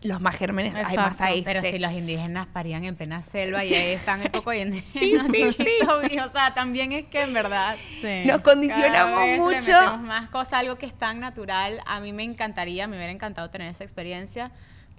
Speaker 3: Los más
Speaker 2: gérmenes hay más ahí. Pero si los indígenas parían en plena selva y ahí están un poco indígenas. Sí, o sea, también es que en verdad
Speaker 3: nos condicionamos mucho. Le
Speaker 2: más cosas, algo que es tan natural. A mí me encantaría, me hubiera encantado tener esa experiencia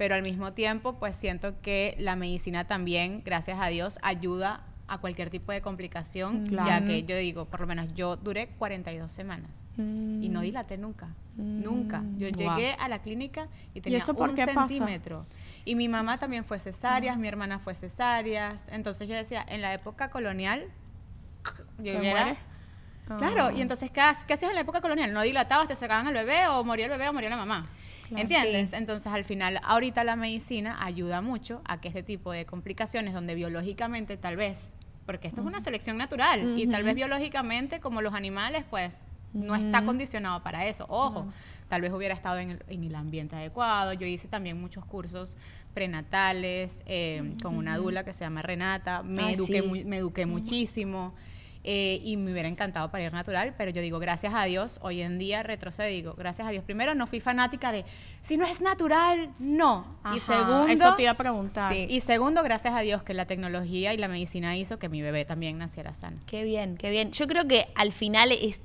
Speaker 2: pero al mismo tiempo pues siento que la medicina también, gracias a Dios, ayuda a cualquier tipo de complicación, ya que yo digo, por lo menos yo duré 42 semanas y no mm. dilaté nunca, mm. nunca. Yo llegué a la clínica y tenía ¿Y eso por un centímetro. Y mi mamá también fue cesárea, ah. mi hermana fue cesárea. Entonces yo decía, en la época colonial, yo Claro, ah. y entonces, ¿qué, ¿qué hacías en la época colonial? No dilatabas, te sacaban al bebé o moría el bebé o moría la mamá. ¿Entiendes? Entonces, al final, ahorita la medicina ayuda mucho a que este tipo de complicaciones, donde biológicamente tal vez, porque esto es una selección natural, y tal vez biológicamente, como los animales, pues no está condicionado para eso. Ojo, tal vez hubiera estado en el, ambiente adecuado. Yo hice también muchos cursos prenatales eh, con una dula que se llama Renata. Me eduqué, me eduqué muchísimo. Eh, y me hubiera encantado parir natural, pero yo digo, gracias a Dios, hoy en día retrocedo, digo, gracias a Dios. Primero, no fui fanática de,
Speaker 3: si no es natural, no. y segundo, eso te iba a preguntar. Y
Speaker 2: segundo, gracias a Dios que la tecnología y la medicina hizo
Speaker 3: que mi bebé también naciera sano. Qué bien, qué bien. Yo creo que al final es,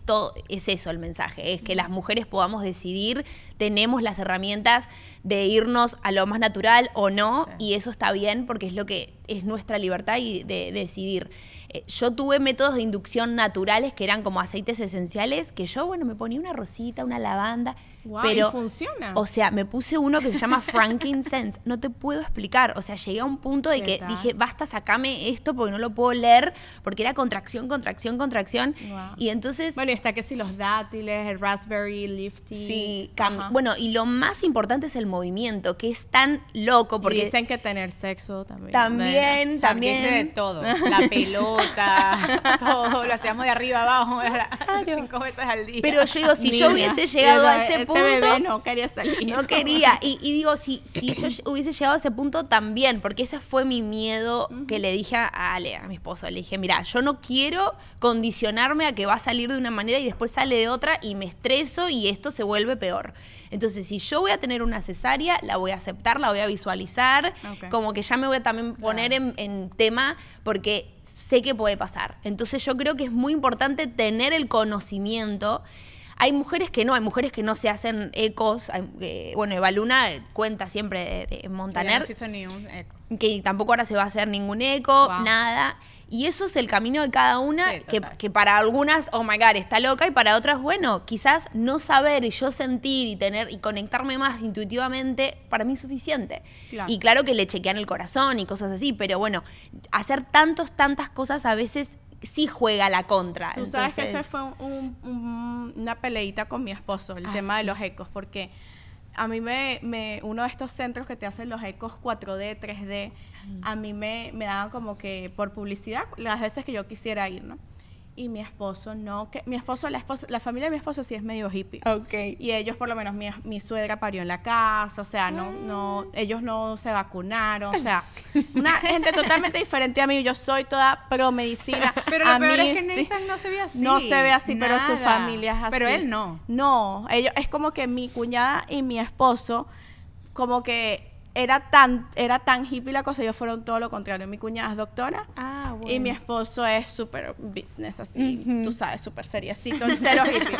Speaker 3: es eso el mensaje, es que las mujeres podamos decidir, tenemos las herramientas de irnos a lo más natural o no, y eso está bien porque es lo que es nuestra libertad y de decidir. Eh, yo tuve métodos de inducción naturales que eran como aceites esenciales, que yo, bueno, me ponía una rosita, una lavanda pero funciona. O sea, me puse uno que se llama Frankincense. No te puedo explicar. O sea, llegué a un punto de que dije, basta, sacame esto porque no lo puedo leer, porque era contracción, contracción, contracción. Y entonces. Bueno, y está que si los dátiles, el raspberry, lifting, Sí, bueno, y lo más importante es el movimiento, que es tan loco. Porque y dicen que tener sexo también. También, también. de todo. La pelota,
Speaker 2: todo. Lo hacíamos de arriba abajo, cinco veces al día. Pero yo digo, si yo hubiese llegado a ese punto no quería salir. No quería. Y,
Speaker 3: digo, si, si yo hubiese llegado a ese punto también, porque ese fue mi miedo que le dije a Ale, a mi esposo. Le dije, mira, yo no quiero condicionarme a que va a salir de una manera y después sale de otra y me estreso y esto se vuelve peor. Entonces, si yo voy a tener una cesárea, la voy a aceptar, la voy a visualizar, como que ya me voy a también poner en, en tema, porque sé que puede pasar. Entonces, yo creo que es muy importante tener el conocimiento. Hay mujeres que no, hay mujeres que no se hacen ecos. Eh, bueno, Eva Luna cuenta siempre de, Montaner. Que tampoco ahora se va a hacer ningún eco, nada. Y eso es el camino de cada una, que, para algunas, oh my god, está loca, y para otras, bueno, quizás no saber y yo sentir y tener y conectarme más intuitivamente, para mí es suficiente. Y claro que le chequean el corazón y cosas así, pero bueno, hacer tantos, tantas cosas a veces sí juega la contra. Tú sabes que eso fue
Speaker 1: una peleita con mi esposo, el ah, tema de los ecos, porque a mí me, uno de estos centros que te hacen los ecos 4D, 3D, a mí me, me daban como que por publicidad las veces que yo quisiera ir, ¿no? y mi esposo no, que mi esposo, la esposa, la familia de mi esposo sí es medio hippie. Ok. Y ellos por lo menos mi, suegra parió en la casa, o sea, no, no, ah. ellos no se vacunaron, o sea, una gente totalmente diferente a mí. Yo soy toda pro medicina. Pero lo peor es que Nathan
Speaker 2: no se ve así. No se ve así, pero su familia es así. Pero él no.
Speaker 1: No, ellos, es como que mi cuñada y mi esposo, como que era tan, era tan hippie la cosa, ellos fueron todo lo contrario. Mi cuñada es doctora
Speaker 3: ah, y mi
Speaker 1: esposo es súper business, así, tú sabes, súper seriecito, hippie.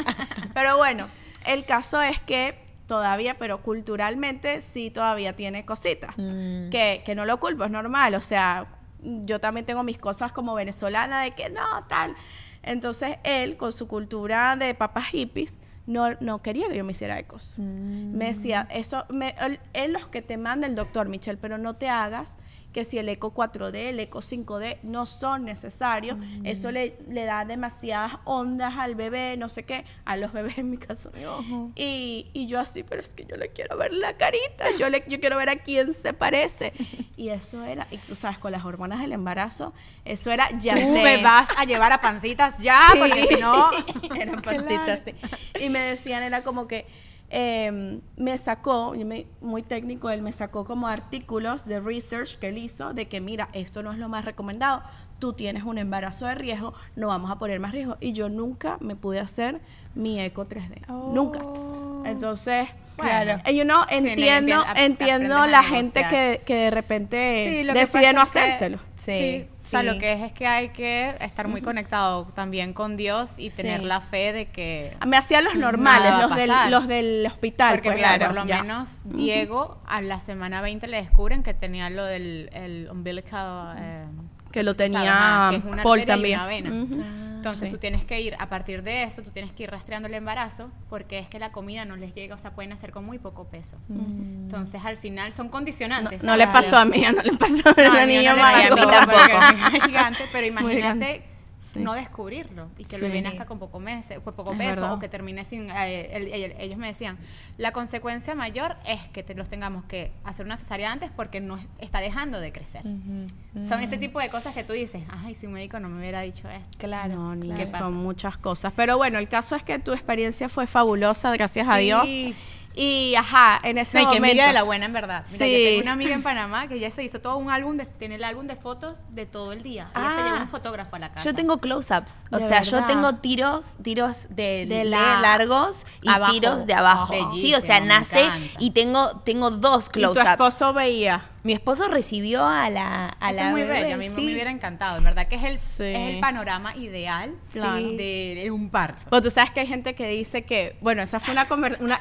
Speaker 1: Pero bueno, el caso es que todavía, pero culturalmente sí todavía tiene cositas, mm. que, que no lo culpo, es normal, o sea, yo también tengo mis cosas como venezolana de que no, tal. Entonces él, con su cultura de papas hippies, no, no quería que yo me hiciera ecos. Me decía, mm. eso, me, él, los que te manda el doctor, Michel pero no te hagas que si el Eco 4D, el Eco 5D no son necesarios, mm. eso le, le, da demasiadas ondas al bebé, no sé qué, a los bebés en mi caso. Y, yo así, pero es que yo le quiero ver la carita, yo, le, yo quiero ver a quién se parece. Y eso era, y tú sabes, con las hormonas del embarazo, eso era ya. Tú me vas a llevar a pancitas ya, porque no... Eran pancitas, Y me decían, era como que eh, me sacó, muy técnico, él me sacó como artículos de research que él hizo de que, mira, esto no es lo más recomendado, tú tienes un embarazo de riesgo, no vamos a poner más riesgo. Y yo nunca me pude hacer mi eco 3D, nunca. Entonces, bueno, claro. You
Speaker 2: know, entiendo, entiendo la gente que,
Speaker 1: de repente decide no hacérselo. sí. O sea, lo que
Speaker 2: es es que hay que estar muy conectado también con Dios y tener la fe de que... Ah, me hacían los normales, los del, los
Speaker 1: del, hospital. Porque pues, por lo menos
Speaker 2: Diego a la semana 20 le descubren que tenía lo del umbilical... Eh, que lo tenía Paul también. Ah. Entonces tú tienes que ir, a partir de eso, tú tienes que ir rastreando el embarazo porque es que la comida no les llega, o sea, pueden hacer con muy poco peso.
Speaker 1: Entonces
Speaker 2: al final son condicionantes. No, le pasó a mí, no le pasó a la niña tampoco. gigante, pero imagínate no descubrirlo y que lo bebé hasta con poco, meses, poco peso o que termine sin... Eh, ellos me decían, la consecuencia mayor es que te, los tengamos que hacer una cesárea antes porque no está dejando de crecer. Son ese mm. tipo de cosas que tú dices, ay, si un médico no me hubiera dicho esto. Claro,
Speaker 1: son muchas cosas. Pero bueno, el caso es que tu experiencia fue fabulosa, gracias a Dios.
Speaker 2: Y ajá,
Speaker 3: en ese momento. momento. que envidia de la buena, en verdad. Mira, sí. tengo una
Speaker 2: amiga en Panamá que ya se hizo todo un álbum, tiene el álbum de fotos de todo el día. Y se llevó ah, un fotógrafo a la casa. Yo tengo
Speaker 3: close-ups. O sea, yo tengo tiros, tiros de, largos y tiros de abajo. sí, o sea, nace y tengo, tengo dos close-ups. ¿Y esposo veía? Mi esposo recibió a la, a es muy bebé, a mí me hubiera
Speaker 2: encantado. En verdad que es el, es el panorama ideal de un
Speaker 1: parto. O tú sabes que hay gente que dice que, bueno, esa fue una,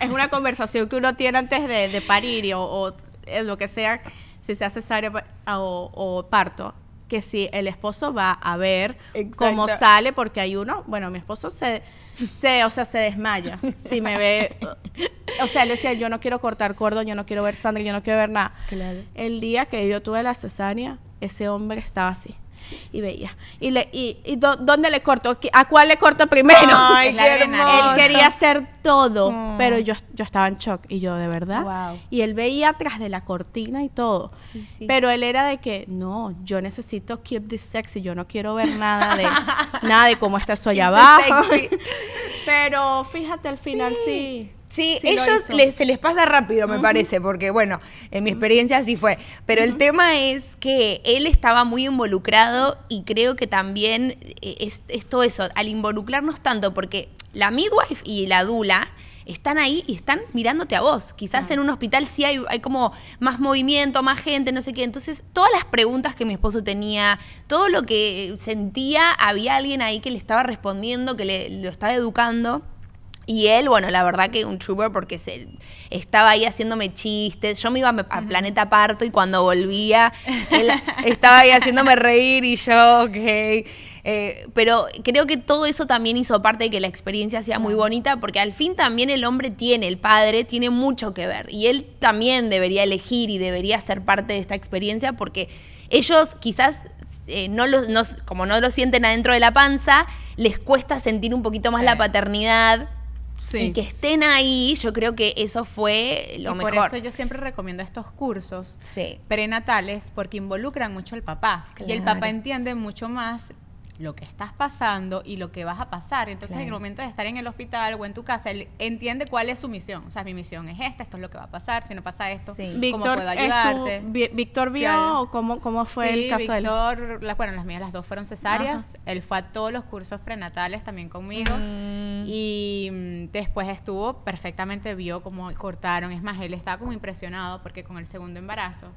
Speaker 1: es
Speaker 2: una conversación que uno tiene
Speaker 1: antes de, de parir o, o, eh, lo que sea, si sea cesárea o, o parto que si el esposo va a ver cómo sale, porque hay uno, bueno, mi esposo se, se o sea, se desmaya si me ve, o sea, él decía, yo no quiero cortar cordón, yo no quiero ver sangre, yo no quiero ver nada. Claro. El día que yo tuve la cesárea, ese hombre estaba así y veía. ¿Y, le, y, dónde le corto? ¿A cuál le corto primero? Ay, qué Él quería hacer todo, oh. pero yo, yo estaba en shock y yo de verdad. Y él veía atrás de la cortina y todo. Pero él era de que, no, yo necesito keep this sexy, yo no quiero ver nada de nada de cómo está eso allá abajo. pero fíjate, al final sí Sí, ellos se les
Speaker 3: pasa rápido, me parece, porque bueno, en mi experiencia así fue. Pero el tema es que él estaba muy involucrado y creo que también eh, es, todo eso, al involucrarnos tanto, porque la midwife y la dula están ahí y están mirándote a vos. Quizás en un hospital sí hay, hay, como más movimiento, más gente, no sé qué. Entonces, todas las preguntas que mi esposo tenía, todo lo que sentía, había alguien ahí que le estaba respondiendo, que le, lo estaba educando. Y él, bueno, la verdad que un trooper porque se, estaba ahí haciéndome chistes. Yo me iba a, Planeta Parto y cuando volvía, él estaba ahí haciéndome reír y yo, ok. Eh, pero creo que todo eso también hizo parte de que la experiencia sea muy bonita, porque al fin también el hombre tiene, el padre tiene mucho que ver. Y él también debería elegir y debería ser parte de esta experiencia, porque ellos quizás eh, no, como no lo sienten adentro de la panza, les cuesta sentir un poquito más la paternidad y que estén ahí, yo creo que eso fue lo y mejor. Por eso yo
Speaker 2: siempre recomiendo estos cursos prenatales porque involucran mucho al papá. Y el papá entiende mucho más lo que estás pasando y lo que vas a pasar. Entonces, en el momento de estar en el hospital o en tu casa, él entiende cuál es su misión. O sea, mi misión es esta, esto es lo que va a pasar, si no pasa esto, sí. Víctor, puedo ayudarte? ¿Víctor vio cómo, cómo fue el caso de él? bueno, las mías las dos fueron cesáreas. Él fue a todos los cursos prenatales también conmigo. Mm. Y mm, después estuvo perfectamente, vio cómo cortaron. Es más, él estaba como impresionado porque con el segundo embarazo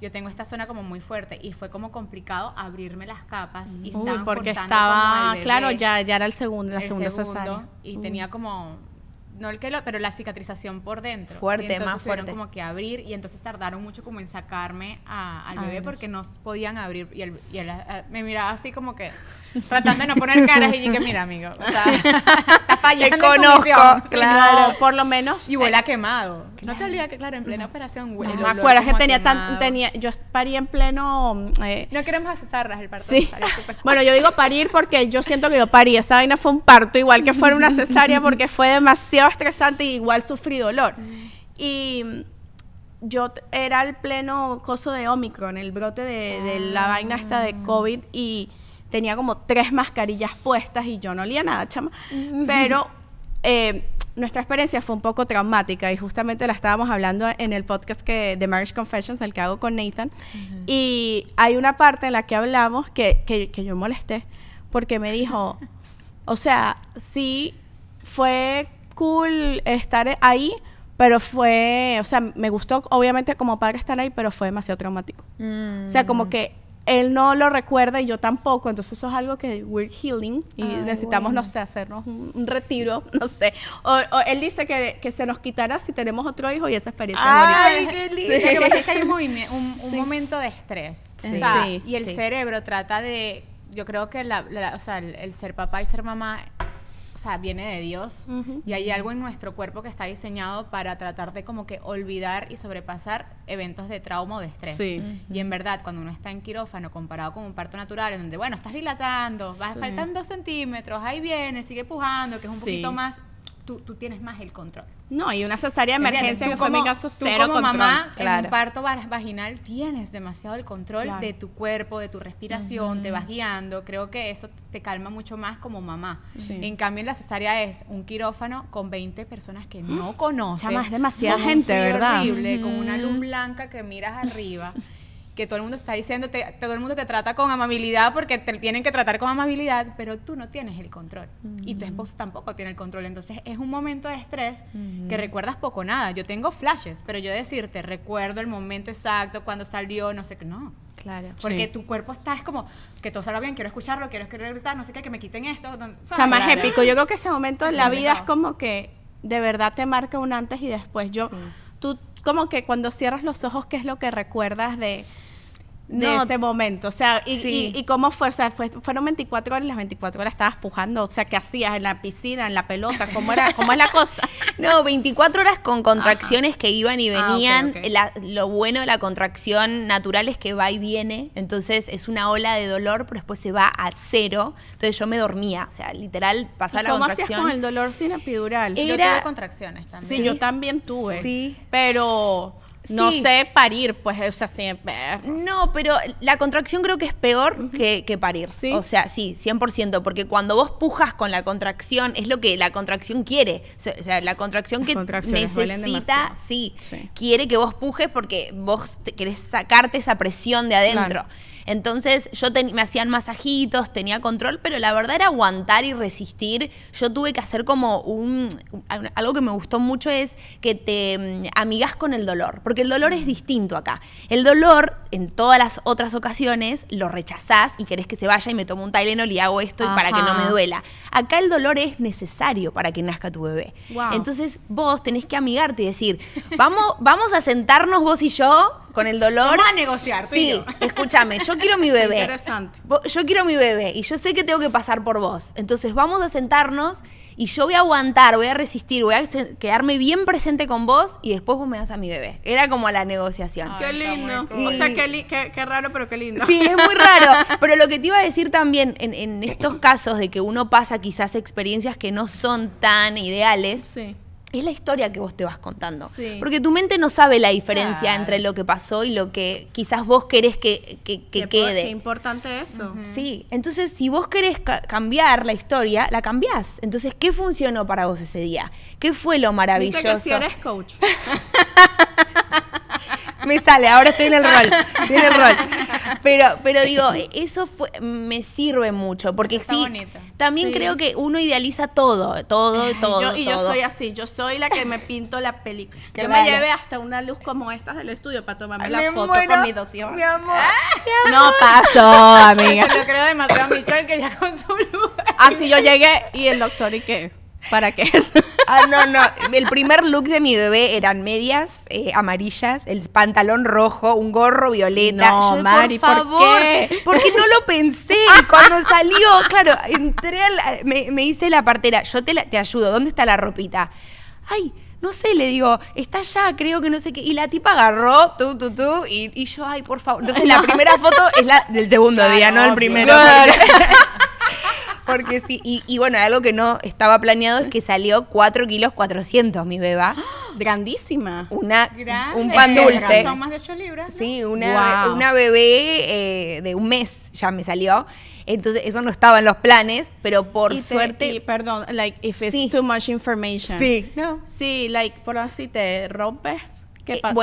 Speaker 2: yo tengo esta zona como muy fuerte y fue como complicado abrirme las capas y Uy, porque estaba claro ya
Speaker 1: ya era el segundo la segunda segundo, y tenía
Speaker 2: como no el que pero la cicatrización por dentro. Fuerte, más fuerte. como que abrir y entonces tardaron mucho como en sacarme a, al bebé porque no podían abrir y, el, y me miraba así como que tratando de no poner caras y dije, mira amigo, o sea, conozco, claro, por lo menos. Y huele a eh, quemado. No te que claro, en plena operación huele. me acuerdo, que tenía tan,
Speaker 1: tenía yo parí en pleno eh, No
Speaker 2: queremos aceptarlas el parto. Sí.
Speaker 1: bueno, yo digo parir porque yo siento que yo parí, esta vaina fue un parto igual que fuera una cesárea porque fue demasiado estresante y igual sufrí dolor. Mm.
Speaker 2: Y
Speaker 1: yo era el pleno coso de Omicron, el brote de, la vaina esta de ah. COVID y tenía como tres mascarillas puestas y yo no olía nada, chama.
Speaker 3: Mm. Pero
Speaker 1: eh, nuestra experiencia fue un poco traumática y justamente la estábamos hablando en el podcast que, de Marriage Confessions, el que hago con Nathan. Y hay una parte en la que hablamos que, que yo molesté porque me dijo, o sea, sí fue cool estar ahí, pero fue, o sea, me gustó obviamente como padre estar ahí, pero fue demasiado traumático. O sea, como mm. que él no lo recuerda y yo tampoco, entonces eso es algo que we're healing y necesitamos, no sé, hacernos un, retiro, no sé. O, él dice que, que, se nos quitará si tenemos otro hijo y esa experiencia. ¡Ay, qué lindo! hay
Speaker 2: un, momento de estrés. y el cerebro trata de, yo creo que la, o sea, el ser papá y ser mamá o sea, viene de Dios y hay algo en nuestro cuerpo que está diseñado para tratar de como que olvidar y sobrepasar eventos de trauma o de estrés. Y en verdad, cuando uno está en quirófano comparado con un parto natural, en donde, bueno, estás dilatando, vas faltan dos centímetros, ahí viene, sigue pujando, que es un poquito más tú, tienes más el control.
Speaker 1: No, y una cesárea de emergencia en fue mi caso cero como mamá en un
Speaker 2: parto vaginal tienes demasiado el control de tu cuerpo, de tu respiración, te vas guiando. Creo que eso te calma mucho más como mamá. En cambio, la cesárea es un quirófano con 20 personas que no conoces. es demasiada gente, ¿verdad? con una luz blanca que miras arriba. que todo el mundo está diciendo, todo el mundo te trata con amabilidad porque te tienen que tratar con amabilidad, pero tú no tienes el control y tu esposo tampoco tiene el control. Entonces es un momento de estrés que recuerdas poco nada. Yo tengo flashes, pero yo decirte, recuerdo el momento exacto, cuando salió, no sé qué, no. Claro. Porque tu cuerpo está, es como, que todo salga bien, quiero escucharlo, quiero, quiero gritar, no sé qué, que me quiten esto. O sea, más épico. Yo creo que
Speaker 1: ese momento en la vida es como que de verdad te marca un antes y después. Yo, tú como que cuando cierras los ojos, ¿qué es lo que recuerdas de de ese momento? O sea, y, cómo fue? O sea, fueron 24 horas, las 24 horas estabas pujando, o sea, ¿qué hacías en la
Speaker 3: piscina, en la pelota? ¿Cómo, era, cómo es la cosa? no, 24 horas con contracciones que iban y ah, venían. lo bueno de la contracción natural es que va y viene, entonces es una ola de dolor, pero después se va a cero. Entonces yo me dormía, o sea, literal pasaba la contracción. ¿Cómo hacías con el
Speaker 1: dolor sin epidural? Era... tuve
Speaker 3: contracciones también. sí, yo también tuve. Sí. Pero no sé parir, pues, o sea, eh. No, pero la contracción creo que es peor que, parir. O sea, sí, 100%, porque cuando vos pujas con la contracción, es lo que la contracción quiere. O sea, la contracción que necesita, sí, quiere que vos pujes porque vos querés sacarte esa presión de adentro. Entonces yo me hacían masajitos, tenía control, pero la verdad era aguantar y resistir. Yo tuve que hacer como un... Algo que me gustó mucho es que te mm, amigas con el dolor, porque el dolor es distinto acá. El dolor, en todas las otras ocasiones, lo rechazás y querés que se vaya y me tomo un Tylenol y hago esto para que no me duela. Acá el dolor es necesario para que nazca tu bebé. Entonces vos tenés que amigarte y decir, vamos, vamos a sentarnos vos y yo con el dolor. Vamos a negociar, Sí, escúchame, yo quiero mi bebé. Interesante. Yo quiero mi bebé y yo sé que tengo que pasar por vos. Entonces vamos a sentarnos y yo voy a aguantar, voy a resistir, voy a quedarme bien presente con vos y después vos me das a mi bebé. Era como la negociación. qué lindo. O sea,
Speaker 1: qué, raro, pero qué lindo. Sí, es muy raro.
Speaker 3: pero lo que te iba a decir también, en, en estos casos de que uno pasa quizás experiencias que no son tan ideales. Sí es la historia que vos te vas contando. Porque tu mente no sabe la diferencia entre lo que pasó y lo que quizás vos querés que, quede. Qué
Speaker 1: importante eso.
Speaker 3: Sí, entonces si vos querés cambiar la historia, la cambiás. Entonces, ¿qué funcionó para vos ese día? ¿Qué fue lo maravilloso? que eres
Speaker 1: coach.
Speaker 3: me sale, ahora estoy en el rol, estoy en el rol. Pero, pero digo, eso fue, me sirve mucho, porque sí, también creo que uno idealiza todo, todo, todo. y yo soy
Speaker 1: así, yo soy la que me pinto la película. Yo me llevé hasta una luz como esta del estudio para tomarme la foto con mis dos hijos. Mi amor, ah. No pasó, amiga. Yo creo
Speaker 3: demasiado a Michelle que ya con su luz. Así yo llegué y el doctor y qué. ¿Para qué es? Ah, no, no. El primer look de mi bebé eran medias eh, amarillas, el pantalón rojo, un gorro violeta. No, por, favor, Porque no lo pensé. cuando salió, claro, entré, me, hice la partera. Yo te, te ayudo. ¿Dónde está la ropita? Ay, no sé, le digo, está allá, creo que no sé qué. Y la tipa agarró, tú, tú, tú, y, yo, ay, por favor. Entonces, la primera foto es la del segundo día, no el primero. Porque sí, y, bueno, algo que no estaba planeado es que salió 4 kilos 400 mi beba. Grandísima. Una, Un pan dulce. Son más
Speaker 2: de 8 libras. Sí, una,
Speaker 3: bebé eh, de un mes ya me salió. Entonces, eso no estaba en los planes, pero por suerte.
Speaker 2: perdón,
Speaker 1: like,
Speaker 3: if it's too much information. Sí,
Speaker 1: no. Sí, like, por así te rompes.
Speaker 3: ¿Qué, eh, pasó?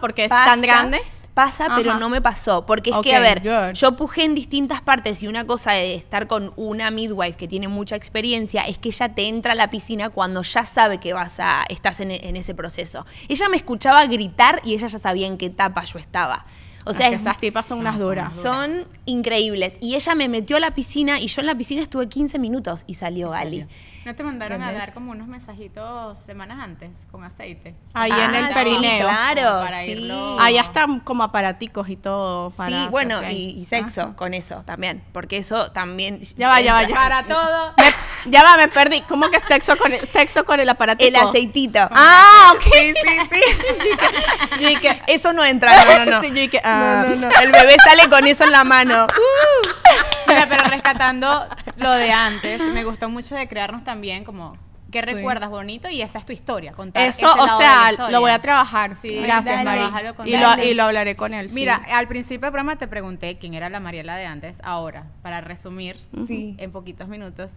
Speaker 3: ¿Por ¿qué Porque es tan grande pasa, pero no me pasó. Porque es que, a ver, yo pujé en distintas partes y una cosa de estar con una midwife que tiene mucha experiencia es que ella te entra a la piscina cuando ya sabe que vas a, estás en, en ese proceso. Ella me escuchaba gritar y ella ya sabía en qué etapa yo estaba. O sea, esas tipas son unas duras. Son increíbles. Y ella me metió a la piscina y yo en la piscina estuve 15 minutos y salió Gali.
Speaker 2: ¿No te mandaron a dar como unos mensajitos semanas antes con aceite? Ahí
Speaker 3: en ah, el perineo.
Speaker 2: claro, para Ahí
Speaker 3: están como aparaticos y todo. Para sí, bueno, y, ah. sexo con eso también, porque eso también... Ya va, ya va, ya Para todo. ya va, me perdí. ¿Cómo que sexo con el, sexo con el aparatico? El aceitito. Ah, ok. Sí, sí, eso no entra, no, no, Sí, yo dije, Ah. El bebé sale con eso en la mano.
Speaker 2: Uh. pero rescatando lo de antes, me gustó mucho de crearnos también como ¿Qué recuerdas bonito? Y esa es tu historia. Contar Eso, o sea, lo voy a trabajar. gracias, María. Y lo, hablaré con él. Mira, al principio del programa te pregunté quién era la Mariela de antes. Ahora, para resumir, en poquitos minutos,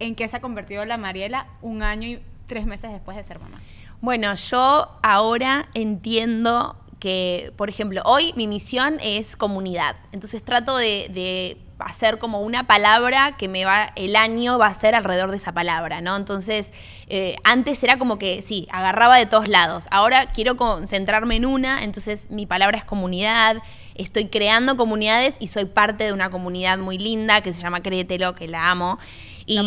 Speaker 2: ¿en qué se ha convertido la Mariela un año y tres meses después de ser mamá?
Speaker 3: Bueno, yo ahora entiendo que, por ejemplo, hoy mi misión es comunidad. Entonces trato de, hacer como una palabra que me va, el año va a ser alrededor de esa palabra, ¿no? Entonces, eh, antes era como que, sí, agarraba de todos lados. Ahora quiero concentrarme en una, entonces mi palabra es comunidad, estoy creando comunidades y soy parte de una comunidad muy linda que se llama Créetelo, que la amo. Y,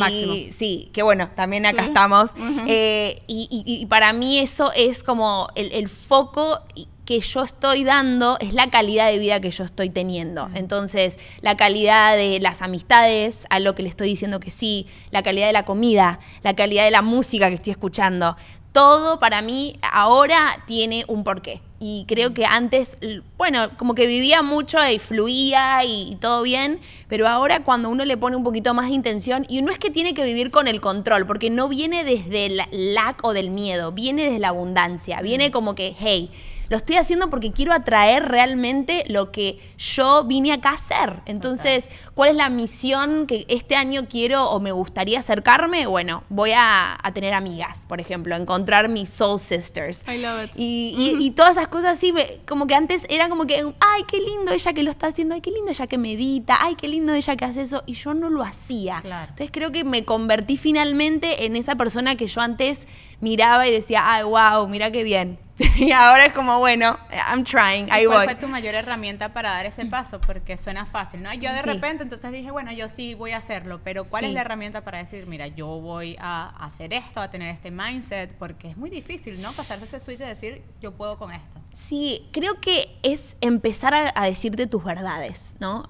Speaker 3: Sí, que bueno, también acá estamos. Eh, y, para mí eso es como el, el foco que yo estoy dando es la calidad de vida que yo estoy teniendo. Entonces, la calidad de las amistades, a lo que le estoy diciendo que sí, la calidad de la comida, la calidad de la música que estoy escuchando, todo para mí ahora tiene un porqué. Y creo que antes, bueno, como que vivía mucho y fluía y, todo bien, pero ahora cuando uno le pone un poquito más de intención, y no es que tiene que vivir con el control, porque no viene desde el lack o del miedo, viene desde la abundancia, viene como que, hey, lo estoy haciendo porque quiero atraer realmente lo que yo vine acá a hacer. Entonces, ¿cuál es la misión que este año quiero o me gustaría acercarme? Bueno, voy a, tener amigas, por ejemplo, encontrar mis soul sisters. I love it. Y, todas esas cosas así, como que antes era como que, ay, qué lindo ella que lo está haciendo, ay, qué lindo ella que medita, ay, qué lindo ella que hace eso. Y yo no lo hacía. Entonces creo que me convertí finalmente en esa persona que yo antes miraba y decía, ay, wow, mira qué bien. y ahora es como, bueno, I'm trying, ahí voy. ¿Cuál fue tu mayor
Speaker 2: herramienta para dar ese paso? Porque suena fácil, ¿no? Yo de repente entonces dije, bueno, yo sí voy a hacerlo, pero ¿cuál es la herramienta para decir, mira, yo voy a hacer esto, a tener este mindset? Porque es muy difícil, ¿no? Pasarse ese switch y decir, yo puedo con esto.
Speaker 3: Sí, creo que es empezar a, decirte tus verdades, ¿no?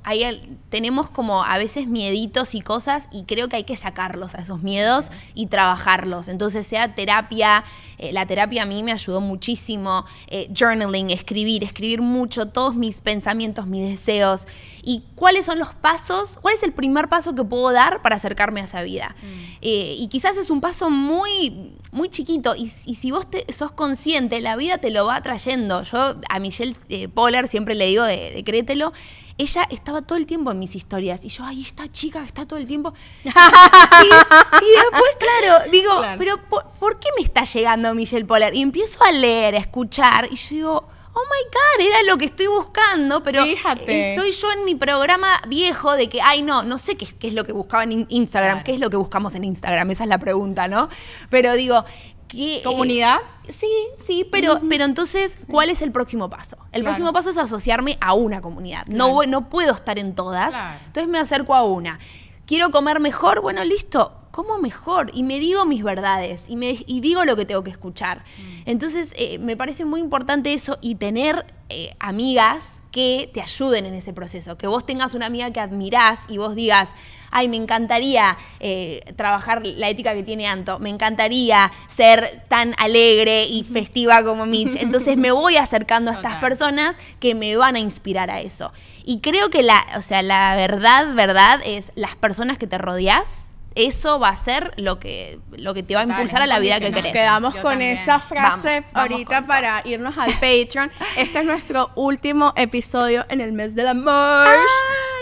Speaker 3: tenemos como a veces mieditos y cosas y creo que hay que sacarlos a esos miedos y trabajarlos. Entonces, sea terapia, eh, la terapia a mí me ayudó muchísimo, eh, journaling, escribir, escribir mucho, todos mis pensamientos, mis deseos y cuáles son los pasos, cuál es el primer paso que puedo dar para acercarme a esa vida. Mm. Eh, y quizás es un paso muy, muy chiquito y, si vos sos consciente, la vida te lo va trayendo. Yo a Michelle eh, siempre le digo de, de créetelo ella estaba todo el tiempo en mis historias. Y yo, ay, esta chica está todo el tiempo. y, después, claro, digo, pero por, qué me está llegando Michelle Poller? Y empiezo a leer, a escuchar, y yo digo, oh my god, era lo que estoy buscando, pero Fíjate. estoy yo en mi programa viejo de que, ay no, no sé qué, es lo que buscaba en Instagram, qué es lo que buscamos en Instagram, esa es la pregunta, ¿no? Pero digo, qué eh, ¿Comunidad? sí, sí, pero, pero entonces, ¿cuál es el próximo paso? El próximo paso es asociarme a una comunidad. no puedo estar en todas, entonces me acerco a una. ¿Quiero comer mejor? Bueno, listo ¿cómo mejor? Y me digo mis verdades y, me, digo lo que tengo que escuchar. Mm. Entonces, eh, me parece muy importante eso y tener eh, amigas que te ayuden en ese proceso, que vos tengas una amiga que admirás y vos digas, ay, me encantaría eh, trabajar la ética que tiene Anto, me encantaría ser tan alegre y festiva como Mitch. Entonces me voy acercando a estas personas que me van a inspirar a eso. Y creo que la, o sea, la verdad, verdad es las personas que te rodeas eso va a ser lo que, lo que te va a impulsar a la vida que, Nos quedamos con esa frase ahorita
Speaker 1: para irnos al Patreon. este es nuestro último episodio en el mes de la March.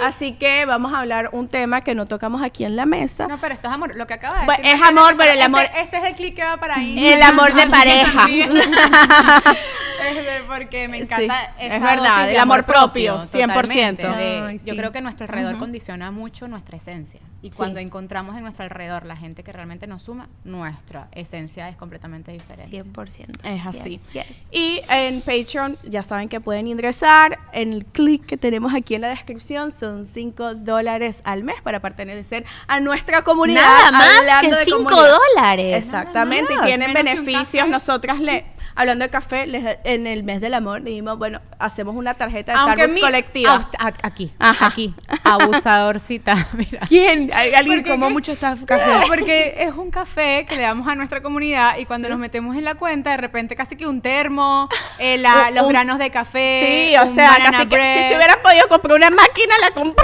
Speaker 1: Así que vamos a hablar un tema que no tocamos aquí en la mesa. No,
Speaker 2: pero esto es amor. Lo que acabas de decir. es amor, pero el este amor. Este, es el clic para El amor de pareja. Este, porque me encanta es verdad el amor, propio, 100% eh, yo creo que nuestro alrededor condiciona mucho nuestra esencia y cuando encontramos en nuestro alrededor la gente que realmente nos suma nuestra esencia es completamente diferente 100% es así y en
Speaker 1: Patreon ya saben que pueden ingresar en el clic que tenemos aquí en la descripción son 5 dólares al mes para pertenecer a nuestra comunidad nada más que 5 dólares exactamente y tienen beneficios nosotras le hablando de café les en el mes del amor dijimos, bueno, hacemos una tarjeta de Aunque Starbucks colectiva.
Speaker 2: aquí, aquí, abusadorcita. Mira. ¿Quién? Alguien como mucho esta café. porque es un café que le damos a nuestra comunidad y cuando nos metemos en la cuenta, de repente casi que un termo, eh, los granos de café. Sí, o sea, si se hubieran
Speaker 1: podido comprar una máquina, la compró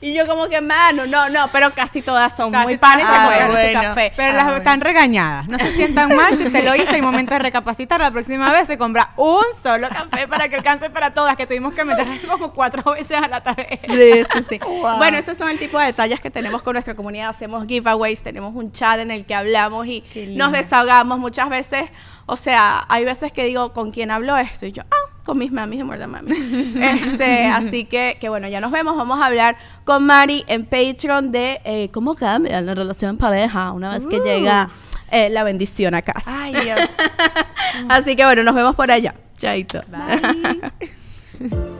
Speaker 2: y yo como que, mano, no, no, pero casi todas son muy panes ah, su café. Pero las ah, están regañadas. No se sientan mal si te lo hizo, hay momento de recapacitar. La próxima vez se compra un solo café para que alcance para todas, que tuvimos que meter como cuatro veces a la tarde Sí, sí, sí.
Speaker 1: Bueno, esos son el tipo de detalles que tenemos con nuestra comunidad. Hacemos giveaways, tenemos un chat en el que hablamos y nos desahogamos muchas veces. O sea, hay veces que digo, ¿con quién hablo esto? Y yo, ah, con mis mamis de muerte Mami. este, así que, que bueno, ya nos vemos. Vamos a hablar con Mari en Patreon de eh, cómo cambia la relación en pareja una vez que uh. llega eh, la bendición acá Ay, Dios. Así que bueno, nos vemos por allá. Chaito. Bye.